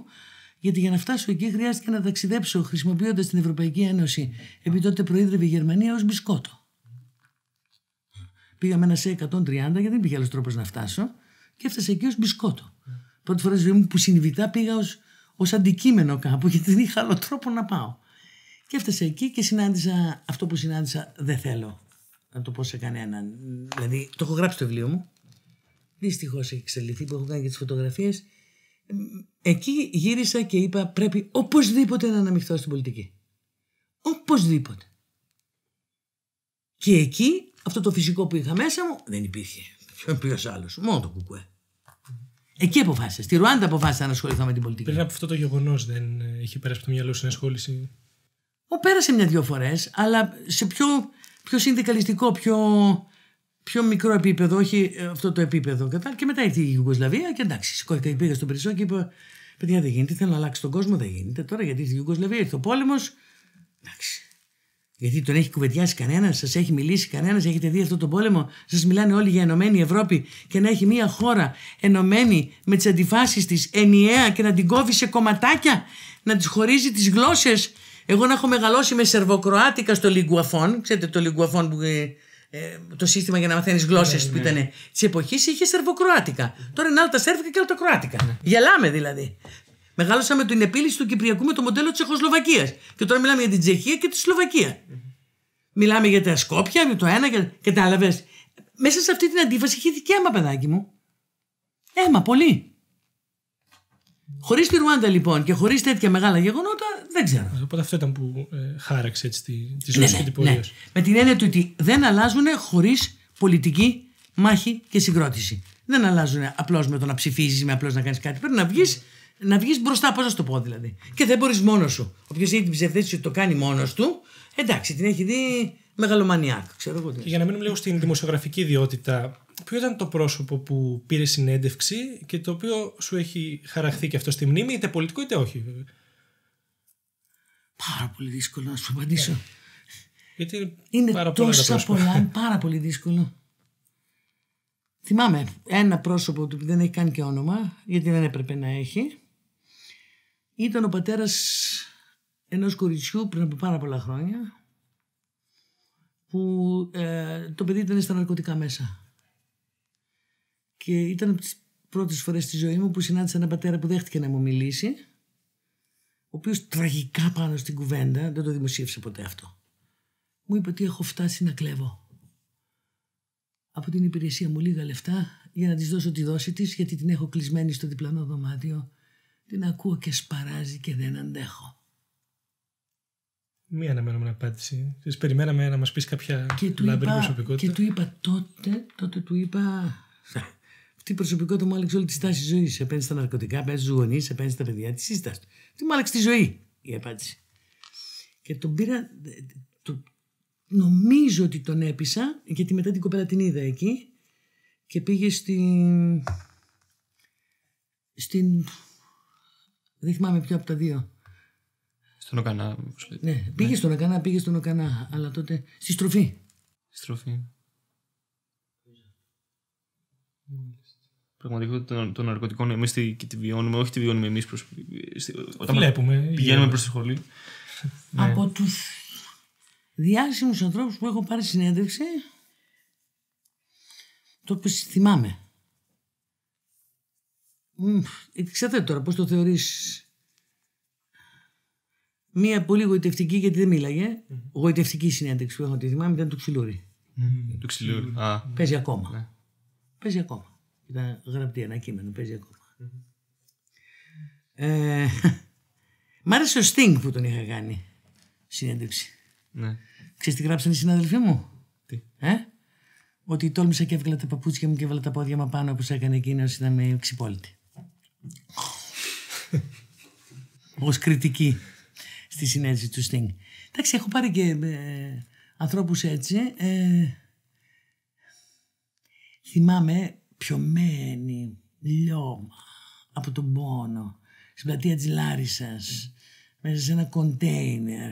Γιατί για να φτάσω εκεί χρειάστηκε να ταξιδέψω χρησιμοποιώντας την Ευρωπαϊκή Ένωση. επί τότε προείδρευε η Γερμανία ως μπισκότο. Πήγα με ένα σε 130 γιατί δεν πήγε άλλος τρόπος να φτάσω και έφτασα εκεί ως μπισκότο. Mm. Πρώτη φορά στη ζωή μου που συνειδητά πήγα ως ως αντικείμενο κάπου γιατί δεν είχα άλλο τρόπο να πάω. Και έφτασα εκεί και συνάντησα αυτό που συνάντησα δεν θέλω να το πω σε κανέναν. Δηλαδή το έχω γράψει το βιβλίο μου. Δυστυχώς έχει εξελιχθεί που έχω κάνει και τις φωτογραφίες. Εκεί γύρισα και είπα πρέπει οπωσδήποτε να αναμειχθώ στην πολιτική. Οπωσδήποτε. Και εκεί αυτό το φυσικό που είχα μέσα μου δεν υπήρχε. Ποιο άλλος, μόνο το κουκουέ. Εκεί αποφάσισα. Στη Ρουάντα αποφάσισα να ασχοληθώ με την πολιτική. Πριν από αυτό το γεγονός, δεν είχε πέρασει από το μυαλό σου ασχόληση. Ο πέρασε μια-δυο φορές, αλλά σε πιο, πιο συνδικαλιστικό, πιο, πιο μικρό επίπεδο, όχι ε, αυτό το επίπεδο. Κατά. Και μετά ήρθε η Ιουγκοσλαβία και εντάξει, σηκώθηκα και πήγα στον Περισσό και είπα: Παιδιά, δεν γίνεται, θέλω να αλλάξει τον κόσμο, δεν γίνεται τώρα γιατί η Ιουγκοσλαβία, ήρθε ο πόλεμος. Εντάξει, γιατί τον έχει κουβεντιάσει κανένας, σας έχει μιλήσει κανένας, έχετε δει αυτό τον πόλεμο. Σας μιλάνε όλοι για ενωμένη Ευρώπη και να έχει μια χώρα ενωμένη με τις αντιφάσεις της, ενιαία και να την κόβει σε κομματάκια, να της χωρίζει τις γλώσσες. Εγώ να έχω μεγαλώσει με σερβοκροάτικα στο Λιγκουαφόν. Ξέρετε το Λιγκουαφόν που. Ε, ε, το σύστημα για να μαθαίνεις γλώσσες ναι, που ναι. ήταν της εποχής είχε σερβοκροάτικα. Τώρα είναι άλλα τα σερβικά και άλλα τα κροάτικα. Ναι. Γελάμε δηλαδή. Μεγάλωσα με την επίλυση του Κυπριακού με το μοντέλο της Τσεχοσλοβακίας. Και τώρα μιλάμε για την Τσεχία και τη Σλοβακία. Μιλάμε για τα Σκόπια, για το ένα, για... κατάλαβε. Μέσα σε αυτή την αντίφαση είχε και αίμα, παιδάκι μου. Έμα, πολύ. Χωρίς τη Ρουάντα λοιπόν και χωρίς τέτοια μεγάλα γεγονότα, δεν ξέρω. Οπότε αυτό ήταν που ε, χάραξε έτσι, τη, τη ναι, ζωή ναι, και την ναι. πορεία. Με την έννοια του ότι δεν αλλάζουν χωρίς πολιτική μάχη και συγκρότηση. Δεν αλλάζουν απλώς με το να ψηφίζεις, με απλώς να κάνεις κάτι. Πρέπει να βγεις να βγεις μπροστά, πώς να το πω δηλαδή. Και δεν μπορείς μόνος σου. Όποιος έχει την ψευδέστηση ότι το κάνει μόνος του, εντάξει, την έχει δει μεγαλομανιάκ. Ξέρω εγώ Για να μείνουμε λίγο στην δημοσιογραφική ιδιότητα, ποιο ήταν το πρόσωπο που πήρε συνέντευξη και το οποίο σου έχει χαραχθεί και αυτό στη μνήμη, είτε πολιτικό είτε όχι, Πάρα πολύ δύσκολο να σου απαντήσω. Γιατί είναι πάρα τόσα πολλά, είναι πάρα πολύ δύσκολο. Θυμάμαι ένα πρόσωπο του που δεν έχει καν και όνομα, γιατί δεν έπρεπε να έχει. Ήταν ο πατέρας ενός κοριτσιού πριν από πάρα πολλά χρόνια που ε, το παιδί ήταν στα ναρκωτικά μέσα. Και ήταν από τις πρώτες φορές στη ζωή μου που συνάντησα έναν πατέρα που δέχτηκε να μου μιλήσει ο οποίος τραγικά πάνω στην κουβέντα, δεν το δημοσίευσε ποτέ αυτό μου είπε ότι έχω φτάσει να κλέβω από την υπηρεσία μου λίγα λεφτά για να της δώσω τη δόση της γιατί την έχω κλεισμένη στο διπλανό δωμάτιο την ακούω και σπαράζει και δεν αντέχω. Μία αναμένουμε απάντηση. Της περιμέναμε να μας πεις κάποια και του είπα, προσωπικότητα. Και του είπα τότε, τότε του είπα... Αυτή η προσωπικότητα μου άλλαξε όλη τη στάση ζωής. Επένδυσε στα ναρκωτικά, επένδυσε στους γονείς, επένδυσε στα παιδιά της σύστασης. Τι μου άλλαξε τη ζωή, η απάντηση. Και τον πήρα. Το, νομίζω ότι τον έπεισα, γιατί μετά την κοπέλα την είδα εκεί και πήγε στην. στην δεν θυμάμαι ποιο από τα δύο. Στον Οκανά. Ναι, ναι, πήγε στον Οκανά, πήγε στον Οκανά. Αλλά τότε. Στη στροφή. Στροφή. Πραγματικότητα των, των ναρκωτικών εμείς τη, βιώνουμε, όχι τη βιώνουμε εμείς. Όταν Βλέπουμε, πηγαίνουμε προς τη σχολή. Από τους διάσημους ανθρώπους που έχω πάρει συνέντευξη, το θυμάμαι. Ξέρετε τώρα πώς το θεωρείς, Μία πολύ γοητευτική γιατί δεν μιλαγε mm-hmm. Γοητευτική συνέντευξη που έχω τη θυμάμαι ήταν του Ξυλούρη. Mm-hmm. Του Παίζει ακόμα. Ναι. Παίζει ακόμα. Ήταν γραπτή ένα κείμενο. Παίζει ακόμα. Mm-hmm. Ε, μ' άρεσε ο Sting που τον είχα κάνει συνέντευξη. Ναι. Ξέρεις τι γράψαν οι συναδελφοί μου. Τι. Ε? Ότι τόλμησα και έβγαλα τα παπούτσια μου και έβαλα τα πόδια μου πάνω όπως έκανε εκείνος ήταν ξυπόλυτη. Ως κριτική στη συνέντευξη του Sting. Εντάξει, έχω πάρει και ε, ανθρώπους έτσι. Ε, θυμάμαι πιωμένη, λιώμα από τον πόνο, στην πλατεία της μέσα σε ένα κοντέινερ,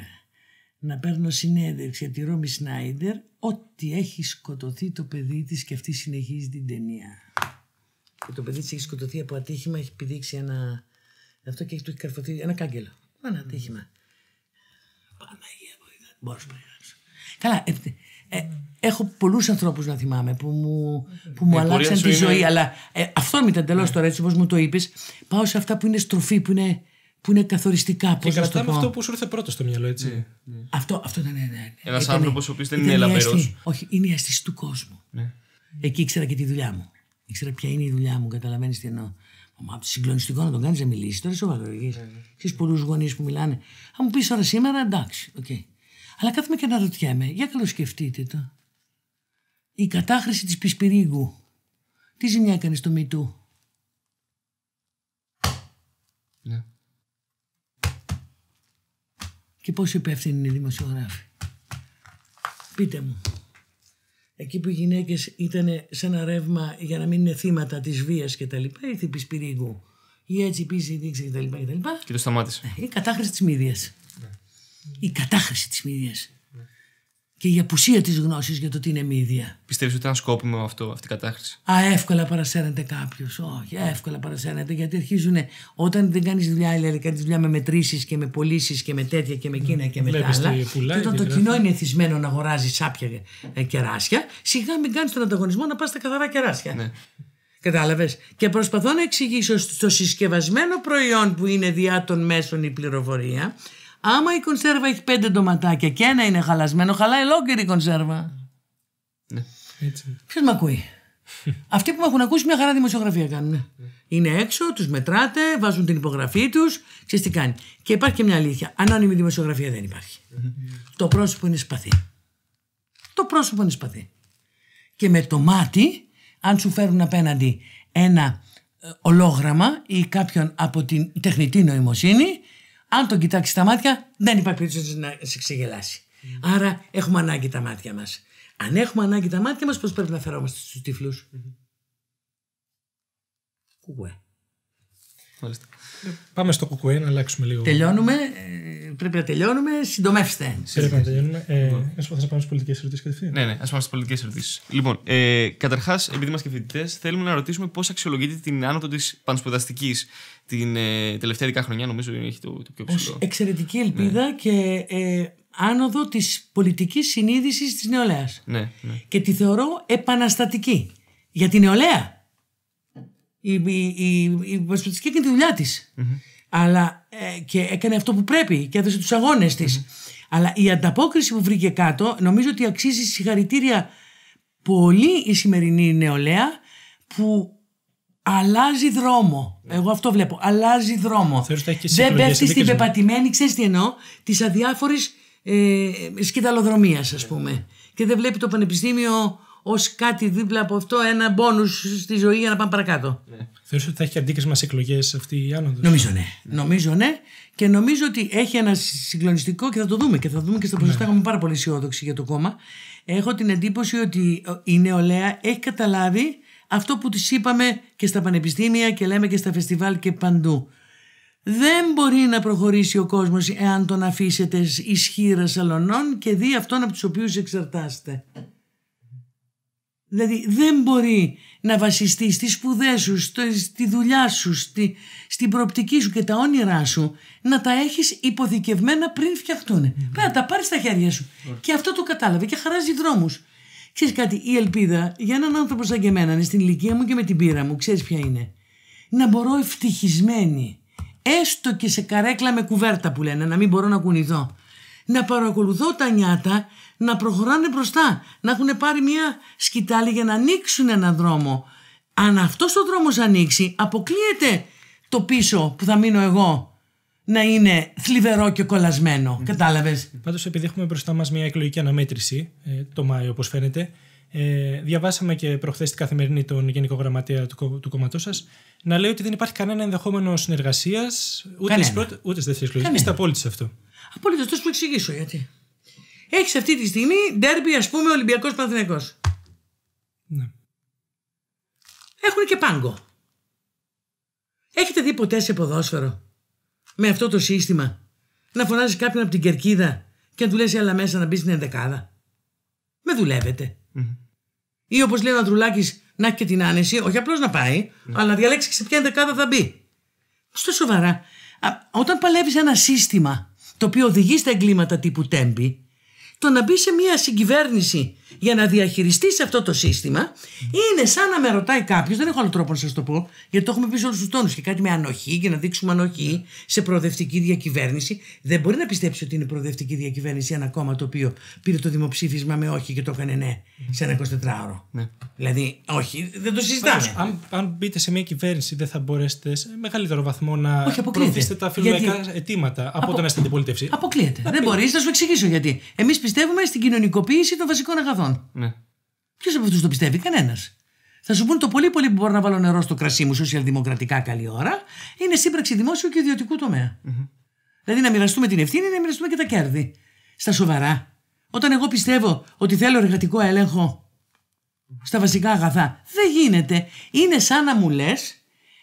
να παίρνω συνέντευξη για τη Ρόμι Σνάιντερ, ότι έχει σκοτωθεί το παιδί της και αυτή συνεχίζει την ταινία το παιδί της έχει σκοτωθεί από ατύχημα, έχει πηδήξει ένα. Αυτό και έχει του καρφωθεί ένα κάγκελο. Ένα ατύχημα. Παναγία, βοήθεια. μπορείς να Καλά. Ε, ε, έχω πολλούς ανθρώπους να θυμάμαι που μου, που μου αλλάξαν τη ζωή, είναι... αλλά ε, αυτό ήταν εντελώ ναι. τώρα έτσι όπως μου το είπες. Πάω σε αυτά που είναι στροφή, που είναι, που είναι καθοριστικά. Και κρατάμε αυτό που σου ήρθε πρώτο στο μυαλό, έτσι. Ναι, ναι. Αυτό, αυτό ήταν. Ναι, ναι, ένα άνθρωπος ο οποίος δεν είναι λαμπερό. Όχι, είναι αίσθηση του κόσμου. Εκεί ήξερα και τη δουλειά μου ήξερα ποια είναι η δουλειά μου, καταλαβαίνεις τι εννοώ. Μα συγκλονιστικό να τον κάνεις να μιλήσεις, τώρα σοβαρό. Ναι, ναι. Ξέρεις πολλούς γονείς που μιλάνε. Αν μου πεις τώρα σήμερα, εντάξει, οκ. Αλλά κάθομαι και αναρωτιέμαι, για καλώ σκεφτείτε το. Η κατάχρηση της πισπυρίγκου. Τι ζημιά έκανε στο μητού. Ναι. Και πόσο υπεύθυνοι είναι οι δημοσιογράφοι. Πείτε μου εκεί που οι γυναίκες ήταν σε ένα ρεύμα για να μην είναι θύματα της βίας και τα λοιπά, ήρθε η ή έτσι πίση δείξη και τα λοιπά και τα λοιπά. Και το σταμάτησε. Ε, η κατάχρηση της μύδιας. Ναι. Η κατάχρηση της μύδιας και η απουσία της γνώσης για το τι είναι μύδια. Πιστεύεις ότι ήταν σκόπιμο αυτό, αυτή η κατάχρηση. Α, εύκολα παρασέρνεται κάποιος. Όχι, εύκολα παρασέρνεται γιατί αρχίζουν όταν δεν κάνεις δουλειά, δηλαδή κάνεις δουλειά με μετρήσεις και με πωλήσεις και με τέτοια και με εκείνα και με τα άλλα. Και όταν το κοινό είναι εθισμένο να αγοράζει σάπια ε, κεράσια, σιγά μην κάνεις τον ανταγωνισμό να πας στα καθαρά κεράσια. Ναι. Κατάλαβες. Και προσπαθώ να εξηγήσω στο συσκευασμένο προϊόν που είναι διά των μέσων η πληροφορία Άμα η κονσέρβα έχει πέντε ντοματάκια και ένα είναι χαλασμένο, χαλάει ολόκληρη η κονσέρβα. Ναι, έτσι. Ποιος με ακούει. Αυτοί που με έχουν ακούσει μια χαρά δημοσιογραφία κάνουν. Είναι έξω, τους μετράτε, βάζουν την υπογραφή τους, ξέρεις τι κάνει. Και υπάρχει και μια αλήθεια. Ανώνυμη δημοσιογραφία δεν υπάρχει. Το πρόσωπο είναι σπαθί. Το πρόσωπο είναι σπαθί. Και με το μάτι, αν σου φέρουν απέναντι ένα ε, ολόγραμμα ή κάποιον από την τεχνητή νοημοσύνη, αν τον κοιτάξεις τα μάτια, δεν υπάρχει περίπτωση να σε ξεγελάσει. Mm. Άρα έχουμε ανάγκη τα μάτια μας. Αν έχουμε ανάγκη τα μάτια μας, πώς πρέπει να φερόμαστε στους τυφλούς. Κουκουέ. Μάλιστα. Πάμε στο κουκουέ να αλλάξουμε λίγο. Τελειώνουμε. Ε, πρέπει να τελειώνουμε. Συντομεύστε. Πρέπει να τελειώνουμε. Ε, λοιπόν. πάμε στις πολιτικές ερωτήσεις κατευθείαν. Ναι, ναι, ας πάμε στις πολιτικές ερωτήσεις. Λοιπόν, ε, καταρχάς, επειδή είμαστε και φοιτητές, θέλουμε να ρωτήσουμε πώς αξιολογείται την άνοδο της πανσπουδαστικής την ε, τελευταία δικά χρονιά νομίζω έχει το, το πιο εξαιρετική ναι. ελπίδα και ε, άνοδο της πολιτικής συνείδησης της νεολαίας. Ναι, ναι. Και τη θεωρώ επαναστατική για τη νεολαία. Η, η, η, έκανε τη δουλειά της. Αλλά ε, και έκανε αυτό που πρέπει και έδωσε τους αγώνες της. Αλλά η ανταπόκριση που βρήκε κάτω νομίζω ότι αξίζει συγχαρητήρια πολύ η σημερινή νεολαία που αλλάζει δρόμο. Ναι. Εγώ αυτό βλέπω. Αλλάζει δρόμο. Δεν πέφτει στην πεπατημένη, ξέρεις τι εννοώ, της αδιάφορης ε, ας ε, πούμε. Ναι. Και δεν βλέπει το πανεπιστήμιο ως κάτι δίπλα από αυτό, ένα μπόνους στη ζωή για να πάμε παρακάτω. Ναι. ότι θα έχει αντίκρισμα σε εκλογές αυτή η άνοδος. Νομίζω ναι. ναι. Νομίζω ναι. Και νομίζω ότι έχει ένα συγκλονιστικό και θα το δούμε και θα το δούμε και στα ποσοστά. Είμαι πάρα πολύ αισιόδοξη για το κόμμα. Έχω την εντύπωση ότι η νεολαία έχει καταλάβει αυτό που τις είπαμε και στα πανεπιστήμια και λέμε και στα φεστιβάλ και παντού. Δεν μπορεί να προχωρήσει ο κόσμος εάν τον αφήσετε ισχύρα σαλονών και δει αυτόν από τους οποίους εξαρτάστε. Δηλαδή δεν μπορεί να βασιστεί στις σπουδές σου, στη δουλειά σου, στη, στην προοπτική σου και τα όνειρά σου να τα έχεις υποθηκευμένα πριν φτιαχτούν. τα πάρεις στα χέρια σου. Και αυτό το κατάλαβε και χαράζει δρόμους. Ξέρεις κάτι, η ελπίδα για έναν άνθρωπο σαν και εμένα, στην ηλικία μου και με την πείρα μου, ξέρεις ποια είναι. Να μπορώ ευτυχισμένη, έστω και σε καρέκλα με κουβέρτα που λένε, να μην μπορώ να κουνηθώ. Να παρακολουθώ τα νιάτα να προχωράνε μπροστά, να έχουν πάρει μια σκητάλη για να ανοίξουν έναν δρόμο. Αν αυτός ο δρόμος ανοίξει, αποκλείεται το πίσω που θα μείνω εγώ να είναι θλιβερό και κολλασμένο. Mm. Κατάλαβες. Πάντως, επειδή έχουμε μπροστά μας μια εκλογική αναμέτρηση ε, το Μάιο, όπως φαίνεται, ε, διαβάσαμε και προχθές την καθημερινή τον Γενικό Γραμματέα του, του κόμματός σας να λέει ότι δεν υπάρχει κανένα ενδεχόμενο συνεργασίας ούτε στι πρώτε ούτε στι δεύτερε εκλογέ. Είστε απόλυτοι σε αυτό. Απόλυτος, θα σου εξηγήσω γιατί. Έχεις αυτή τη στιγμή ντέρμπι, ας πούμε, Ολυμπιακός Παναθυνιακό. Ναι. Έχουν και πάγκο. Έχετε δει ποτέ σε ποδόσφαιρο με αυτό το σύστημα. Να φωνάζεις κάποιον από την κερκίδα και να του λες έλα μέσα να μπεις στην ενδεκάδα. Με δουλευετε mm-hmm. Ή όπως λέει ο Ανδρουλάκης, να έχει και την άνεση, όχι απλώς να παει ναι. αλλά να διαλέξεις σε ποια ενδεκάδα θα μπει. Στο σοβαρά, όταν παλεύεις ένα σύστημα το οποίο οδηγεί στα εγκλήματα τύπου τέμπη, το να μπεις σε μια συγκυβέρνηση για να διαχειριστείς σε αυτό το σύστημα είναι σαν να με ρωτάει κάποιος, δεν έχω άλλο τρόπο να σας το πω, γιατί το έχουμε πει σε όλους τους τόνους και κάτι με ανοχή και να δείξουμε ανοχή σε προοδευτική διακυβέρνηση. Δεν μπορεί να πιστέψει ότι είναι προοδευτική διακυβέρνηση ένα κόμμα το οποίο πήρε το δημοψήφισμα με όχι και το έκανε ναι σε ένα 24ωρο. Ναι. Δηλαδή, όχι, δεν το συζητάμε. αν, αν μπείτε σε μια κυβέρνηση, δεν θα μπορέσετε σε μεγαλύτερο βαθμό να προωθήσετε τα φιλολογικά γιατί... αιτήματα από, από το να είστε αντιπολίτευση. Αποκλείεται. Δεν μπορείς να σου εξηγήσω γιατί. Εμείς πιστεύουμε στην κοινωνικοποίηση των βασικών αγαθών. Ναι. Ποιος από αυτούς το πιστεύει, κανένας. Θα σου πούνε το πολύ πολύ που μπορώ να βάλω νερό στο κρασί μου, σοσιαλδημοκρατικά καλή ώρα, είναι σύμπραξη δημόσιου και ιδιωτικού τομέα. Mm-hmm. Δηλαδή να μοιραστούμε την ευθύνη, να μοιραστούμε και τα κέρδη. Στα σοβαρά. Όταν εγώ πιστεύω ότι θέλω εργατικό έλεγχο στα βασικά αγαθά, δεν γίνεται. Είναι σαν να μου λες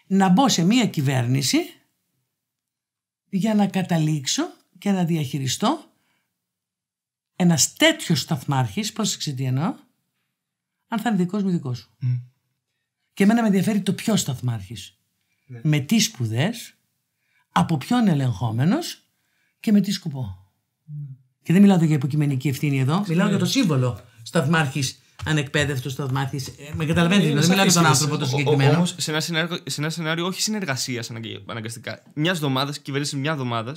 να μπω σε μία κυβέρνηση για να καταλήξω και να διαχειριστώ ένας τέτοιος σταθμάρχης, πρόσεξε τι εννοώ, αν θα είναι δικός μου δικός σου. Mm. Και εμένα με ενδιαφέρει το ποιος σταθμάρχης. Ναι. Με τι σπουδές, από ποιον ελεγχόμενος και με τι σκοπό. Και δεν μιλάω για υποκειμενική ευθύνη εδώ, μιλάω για το ε, σύμβολο σταθμάρχης ανεκπαίδευτος σταθμάρχης. Δηλαδή, ε, με καταλαβαίνετε, δεν μιλάω για τον άνθρωπο το συγκεκριμένο. σε, ένα σενάριο, σε ένα σενάριο όχι συνεργασίας αναγκαστικά. Μιας εβδομάδα, κυβέρνηση μια εβδομάδα,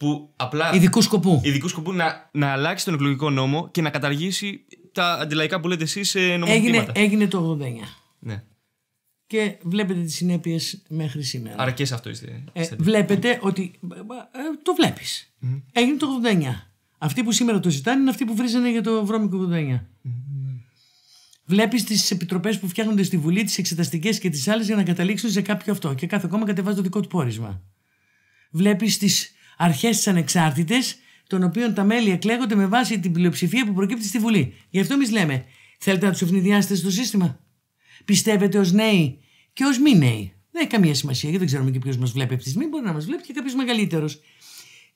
που απλά. Ειδικού σκοπού. Ειδικού σκοπού να, να αλλάξει τον εκλογικό νόμο και να καταργήσει τα αντιλαϊκά που λέτε εσείς σε νομοθετήματα. Έγινε, έγινε το 89. Ναι. Και βλέπετε τις συνέπειες μέχρι σήμερα. Άρα και σε αυτό είστε. Ε, βλέπετε ότι. Ε, το βλεπει Έγινε το 89. Αυτοί που σήμερα το ζητάνε είναι αυτοί που βρίζανε για το βρώμικο 89. mm Βλέπεις τις επιτροπές που φτιάχνονται στη Βουλή, τις εξεταστικές και τις άλλες για να καταλήξουν σε κάποιο αυτό. Και κάθε κόμμα κατεβάζει το δικό του πόρισμα. Βλέπεις τις αρχές της ανεξάρτητες, των οποίων τα μέλη εκλέγονται με βάση την πλειοψηφία που προκύπτει στη Βουλή. Γι' αυτό εμείς λέμε, θέλετε να τους ευνηδιάσετε στο σύστημα. Πιστεύετε ως νέοι και ως μη νέοι. Δεν έχει καμία σημασία, γιατί δεν ξέρουμε και ποιος μας βλέπει αυτή τη στιγμή. Μπορεί να μας βλέπει και κάποιος μεγαλύτερος.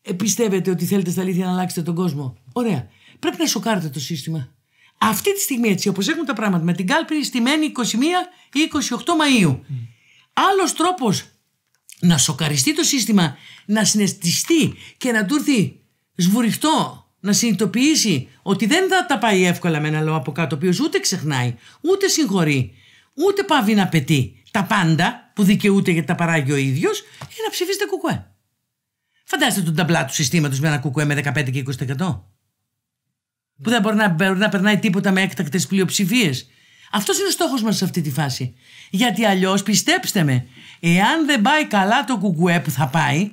Ε, πιστεύετε ότι θέλετε στα αλήθεια να αλλάξετε τον κόσμο. Ωραία. Πρέπει να σοκάρετε το σύστημα. Αυτή τη στιγμή, έτσι όπως έχουν τα πράγματα, με την κάλπη στημένη 21 ή 28 Μαου. Mm. Άλλος τρόπος να σοκαριστεί το σύστημα, να συναισθηστεί και να του έρθει σβουριχτό, να συνειδητοποιήσει ότι δεν θα τα πάει εύκολα με ένα λόγο από κάτω, ο οποίος ούτε ξεχνάει, ούτε συγχωρεί, ούτε πάβει να απαιτεί τα πάντα που δικαιούται γιατί τα παράγει ο ίδιος, για να ψηφίσετε κουκουέ. Φαντάζεστε τον ταμπλά του συστήματος με ένα κουκουέ με 15 και 20%. Που δεν μπορεί να, να περνάει τίποτα με έκτακτες πλειοψηφίες αυτός είναι ο στόχος μας σε αυτή τη φάση. Γιατί αλλιώς, πιστέψτε με, εάν δεν πάει καλά το κουκουέ που θα πάει,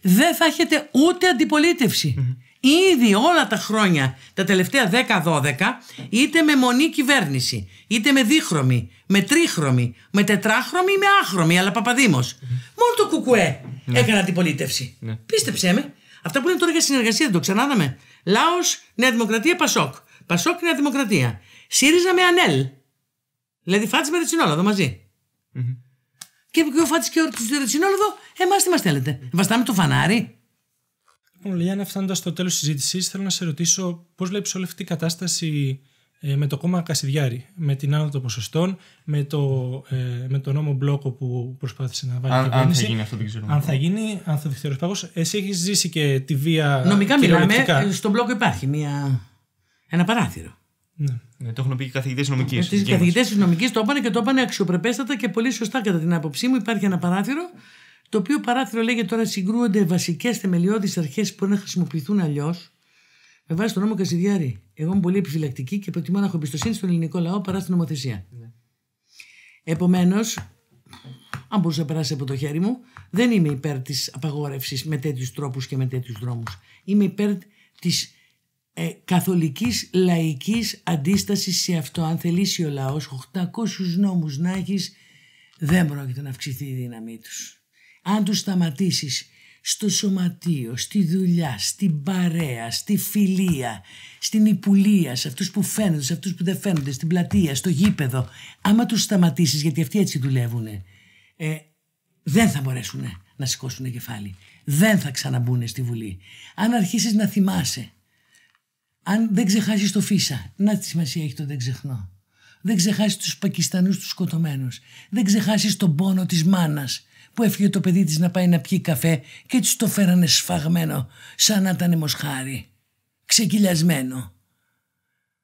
δεν θα έχετε ούτε αντιπολίτευση. Mm-hmm. Ήδη όλα τα χρόνια, τα τελευταία 10-12, είτε με μονή κυβέρνηση, είτε με δίχρωμη, με τρίχρωμη, με τετράχρωμη ή με άχρωμη, αλλά Μόνο το κουκουέ mm-hmm. έκανε αντιπολίτευση. Ναι. Πίστεψέ με. Αυτά που είναι τώρα για συνεργασία δεν το ξανάδαμε. Λάος, Νέα Δημοκρατία, Πασόκ. Πασόκ, Νέα Δημοκρατία. ΣΥΡΙΖΑ με ΑΝΕΛ. Δηλαδή φάτσε με ρετσινόλαδο Και ο φάτσε και ο ρετσινόλαδο, εμάς τι μας θέλετε. Βαστάμε το φανάρι. Λοιπόν, Λιάννα, φτάνοντα στο τέλος της συζήτησης, θέλω να σε ρωτήσω πώς βλέπεις όλη αυτή η κατάσταση ε, με το κόμμα Κασιδιάρη, με την άνοδο των ποσοστών, με το, ε, με το νόμο Μπλόκο που προσπάθησε να βάλει. Αν, αν θα γίνει αυτό, δεν ξέρω. Αν θα γίνει, αν θα δεχτεί ο Εσύ έχεις ζήσει και τη βία. Νομικά μιλάμε. Ε, στον Μπλόκο υπάρχει μια, ένα παράθυρο. Ναι. ναι. το έχουν πει και οι καθηγητές νομικής. Οι ε, καθηγητέ νομικής το είπαν και το είπαν αξιοπρεπέστατα και πολύ σωστά κατά την άποψή μου. Υπάρχει ένα παράθυρο, το οποίο παράθυρο λέγεται τώρα συγκρούονται βασικές θεμελιώδεις αρχές που μπορεί να χρησιμοποιηθούν αλλιώς. Με βάση τον νόμο Κασιδιάρη. Εγώ είμαι πολύ επιφυλακτική και προτιμώ να έχω εμπιστοσύνη στον ελληνικό λαό παρά στην νομοθεσία. Ναι. Επομένως, αν μπορούσε να περάσει από το χέρι μου, δεν είμαι υπέρ της απαγόρευσης με τέτοιους τρόπους και με τέτοιους δρόμους. Είμαι υπέρ της ε, καθολικής λαϊκής αντίστασης σε αυτό. Αν θελήσει ο λαός 800 νόμους να έχεις δεν πρόκειται να αυξηθεί η δύναμή τους. Αν τους σταματήσεις στο σωματείο, στη δουλειά, στην παρέα, στη φιλία, στην υπουλία, σε αυτούς που φαίνονται, σε αυτούς που δεν φαίνονται, στην πλατεία, στο γήπεδο. Άμα τους σταματήσεις, γιατί αυτοί έτσι δουλεύουν, ε, δεν θα μπορέσουν να σηκώσουν κεφάλι. Δεν θα ξαναμπούν στη Βουλή. Αν αρχίσεις να θυμάσαι αν δεν ξεχάσεις το φίσα. Να τη σημασία έχει το δεν ξεχνώ. Δεν ξεχάσεις τους Πακιστανούς τους σκοτωμένους. Δεν ξεχάσεις τον πόνο της μάνας που έφυγε το παιδί της να πάει να πιει καφέ και τη το φέρανε σφαγμένο, σαν να ήταν μοσχάρι. Ξεκυλιασμένο.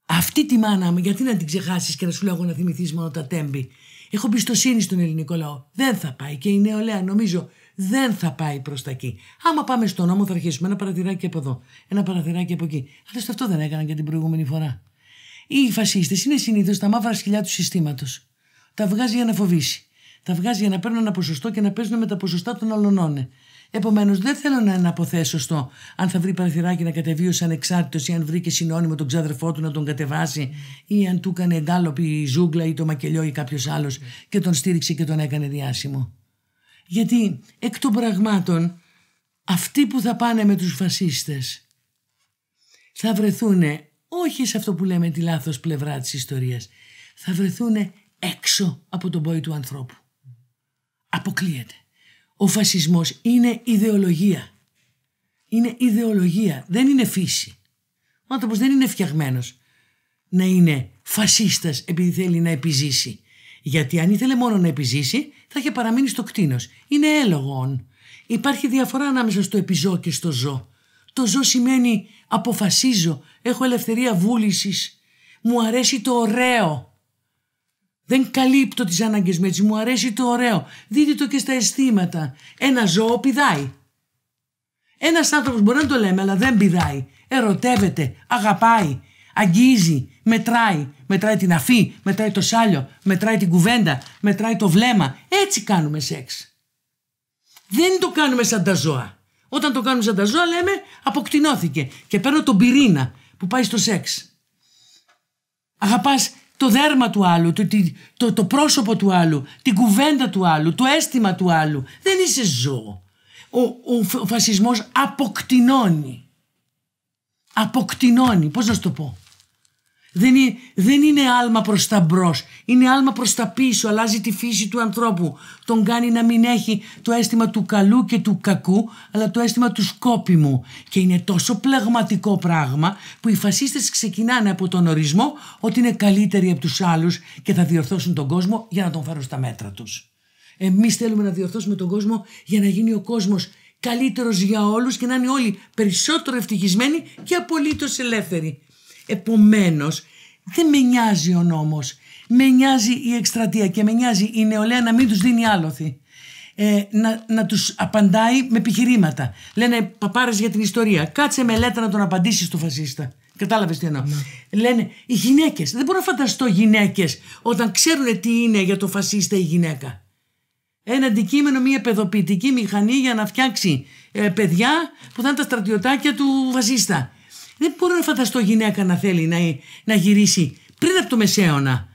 Αυτή τη μάνα μου, γιατί να την ξεχάσεις και να σου λέω να θυμηθείς μόνο τα τέμπη. Έχω πιστοσύνη στον ελληνικό λαό. Δεν θα πάει και η νεολαία, νομίζω, δεν θα πάει προς τα εκεί. Άμα πάμε στον νόμο, θα αρχίσουμε ένα παραθυράκι από εδώ, ένα παραθυράκι από εκεί. Αλλά αυτό δεν έκαναν και την προηγούμενη φορά. Οι φασίστες είναι συνήθως τα μαύρα σκυλιά του συστήματος. Τα βγάζει για να φοβήσει. Τα βγάζει για να παίρνουν ένα ποσοστό και να παίζουν με τα ποσοστά των αλωνών. Επομένως, δεν θέλω να αναποθέσω στο αν θα βρει παραθυράκι να κατεβεί ως ανεξάρτητος ή αν βρει και συνώνυμο τον ξάδερφό του να τον κατεβάσει ή αν του έκανε εντάλλοπη η ζούγκλα ή το μακελιό ή κάποιος άλλος και τον στήριξε και τον έκανε διάσημο. Γιατί εκ των πραγμάτων αυτοί που θα πάνε με τους φασίστες θα βρεθούν όχι σε αυτό που λέμε τη λάθος πλευρά της ιστορίας θα βρεθούν έξω από τον πόη του ανθρώπου. Αποκλείεται. Ο φασισμός είναι ιδεολογία. Είναι ιδεολογία, δεν είναι φύση. Ο άνθρωπος δεν είναι φτιαγμένος να είναι φασίστας επειδή θέλει να επιζήσει. Γιατί αν ήθελε μόνο να επιζήσει θα είχε παραμείνει στο κτίνος. Είναι έλογον. Υπάρχει διαφορά ανάμεσα στο επιζώ και στο ζω. Το ζω σημαίνει αποφασίζω, έχω ελευθερία βούλησης, μου αρέσει το ωραίο. Δεν καλύπτω τις ανάγκες μου έτσι, μου αρέσει το ωραίο. Δείτε το και στα αισθήματα. Ένα ζώο πηδάει. Ένας άνθρωπος μπορεί να το λέμε αλλά δεν πηδάει. Ερωτεύεται, αγαπάει, αγγίζει, μετράει, μετράει την αφή, μετράει το σάλιο, μετράει την κουβέντα, μετράει το βλέμμα. Έτσι κάνουμε σεξ. Δεν το κάνουμε σαν τα ζώα. Όταν το κάνουμε σαν τα ζώα λέμε αποκτηνώθηκε και παίρνω τον πυρήνα που πάει στο σεξ. Αγαπάς το δέρμα του άλλου, το, το, πρόσωπο του άλλου, την κουβέντα του άλλου, το αίσθημα του άλλου. Δεν είσαι ζώο. Ο, ο, φασισμός αποκτηνώνει. Αποκτηνώνει, πώς να σου το πω. Δεν είναι, δεν είναι άλμα προς τα μπρος, είναι άλμα προς τα πίσω, αλλάζει τη φύση του ανθρώπου. Τον κάνει να μην έχει το αίσθημα του καλού και του κακού, αλλά το αίσθημα του σκόπιμου. Και είναι τόσο πλαγματικό πράγμα που οι φασίστες ξεκινάνε από τον ορισμό ότι είναι καλύτεροι από τους άλλους και θα διορθώσουν τον κόσμο για να τον φέρουν στα μέτρα τους. Εμείς θέλουμε να διορθώσουμε τον κόσμο για να γίνει ο κόσμος καλύτερος για όλους και να είναι όλοι περισσότερο ευτυχισμένοι και απολύτως ελεύθεροι. Επομένως, δεν με νοιάζει ο νόμος. Με νοιάζει η εκστρατεία και με νοιάζει η νεολαία να μην τους δίνει άλοθη. Ε, να, να τους απαντάει με επιχειρήματα. Λένε παπάρες για την ιστορία. Κάτσε μελέτα να τον απαντήσεις στο φασίστα. Κατάλαβες τι εννοώ. Ναι. Λένε οι γυναίκες. Δεν μπορώ να φανταστώ γυναίκες όταν ξέρουν τι είναι για το φασίστα η γυναίκα. Ένα αντικείμενο, μια παιδοποιητική μηχανή για να φτιάξει ε, παιδιά που θα είναι τα στρατιωτάκια του φασίστα. Δεν μπορώ να φανταστώ γυναίκα να θέλει να, να γυρίσει πριν από το μεσαίωνα,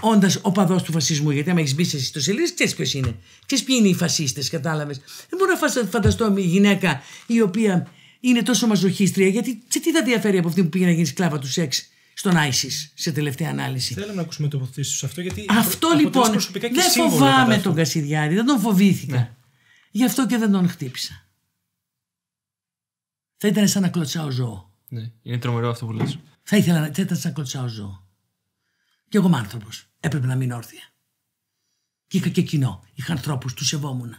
όντα οπαδό του φασισμού. Γιατί άμα έχεις μπει σε ιστοσελίδες, ξέρεις ποιος είναι. Ξέρεις ποιοι είναι οι φασίστες, κατάλαβες. Δεν μπορώ να φανταστώ μια γυναίκα η οποία είναι τόσο μαζοχίστρια, γιατί τι θα διαφέρει από αυτή που πήγε να γίνει σκλάβα του σεξ στον Άισις, σε τελευταία ανάλυση. Θέλω να ακούσουμε τοποθετήσεις αυτό, γιατί. Αυτό λοιπόν. Δεν φοβάμαι τον Κασιδιάρη, δεν τον φοβήθηκα. Ναι. Γι' αυτό και δεν τον χτύπησα. Θα ήταν σαν να κλωτσάω ζώο. Ναι, είναι τρομερό αυτό που λες. Θα ήθελα να σαν τσακωτσάω ζώο. Κι εγώ είμαι άνθρωπος. Έπρεπε να μείνω όρθια. Και είχα και κοινό. Είχα ανθρώπους, τους σεβόμουν.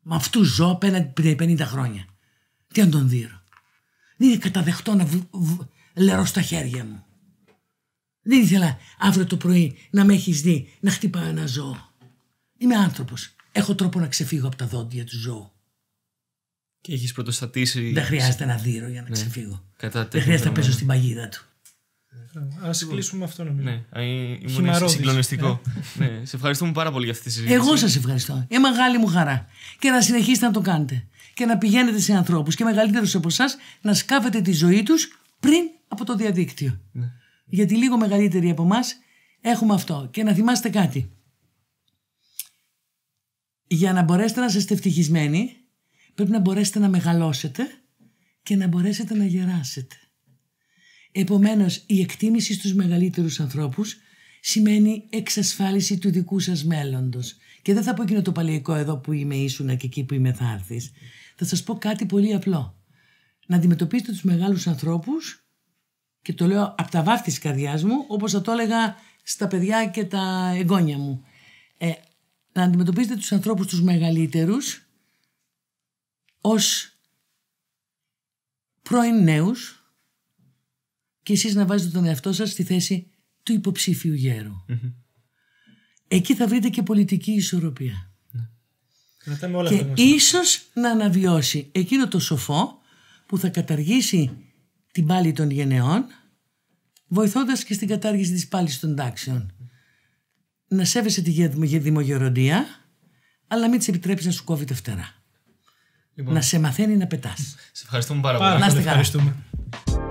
Με αυτού ζω απέναντι 50 χρόνια. Τι αν τον δίνω. Δεν είναι καταδεχτό να β, β, λερώ στα χέρια μου. Δεν ήθελα αύριο το πρωί να με έχεις δει να χτύπαω ένα ζώο. Είμαι άνθρωπος. Έχω τρόπο να ξεφύγω από τα δόντια του ζώου. Και έχεις πρωτοστατήσει. Δεν χρειάζεται ένα δίρο για να ναι. ξεφύγω. Κατά Δεν χρειάζεται να πέσω στην παγίδα του. Ε, ας λοιπόν, κλείσουμε αυτό νομίζω. Ναι, ήμουν συγκλονιστικό. Ε. ναι. Σε ευχαριστούμε πάρα πολύ για αυτή τη συζήτηση. Εγώ σας ευχαριστώ. Ε, μεγάλη μου χαρά. Και να συνεχίσετε να το κάνετε. Και να πηγαίνετε σε ανθρώπους και μεγαλύτερους από εσάς να σκάφετε τη ζωή τους πριν από το διαδίκτυο. Ναι. Γιατί λίγο μεγαλύτεροι από εμάς έχουμε αυτό. Και να θυμάστε κάτι. Για να μπορέσετε να είστε ευτυχισμένοι, Πρέπει να μπορέσετε να μεγαλώσετε και να μπορέσετε να γεράσετε. Επομένως, η εκτίμηση στους μεγαλύτερους ανθρώπους σημαίνει εξασφάλιση του δικού σας μέλλοντος. Και δεν θα πω εκείνο το παλαιικό εδώ που είμαι ήσουνα και εκεί που είμαι θα έρθεις. Θα σας πω κάτι πολύ απλό. Να αντιμετωπίσετε τους μεγάλους ανθρώπους και το λέω από τα βάφτη της καρδιάς μου όπως θα το έλεγα στα παιδιά και τα εγγόνια μου. Ε, να αντιμετωπίσετε τους ανθρώπους τους μεγαλύτερους ως πρώην νέους και εσείς να βάζετε τον εαυτό σας στη θέση του υποψήφιου Εκεί θα βρείτε και πολιτική ισορροπία. Ναι. και ίσως να αναβιώσει εκείνο το σοφό που θα καταργήσει την πάλη των γενεών βοηθώντας και στην κατάργηση της πάλης των τάξεων. Να σέβεσαι τη δημογεροντία αλλά μην της επιτρέπεις να σου κόβει τα φτερά. Λοιπόν. Να σε μαθαίνει να πετάς Σε ευχαριστούμε πάρα πολύ.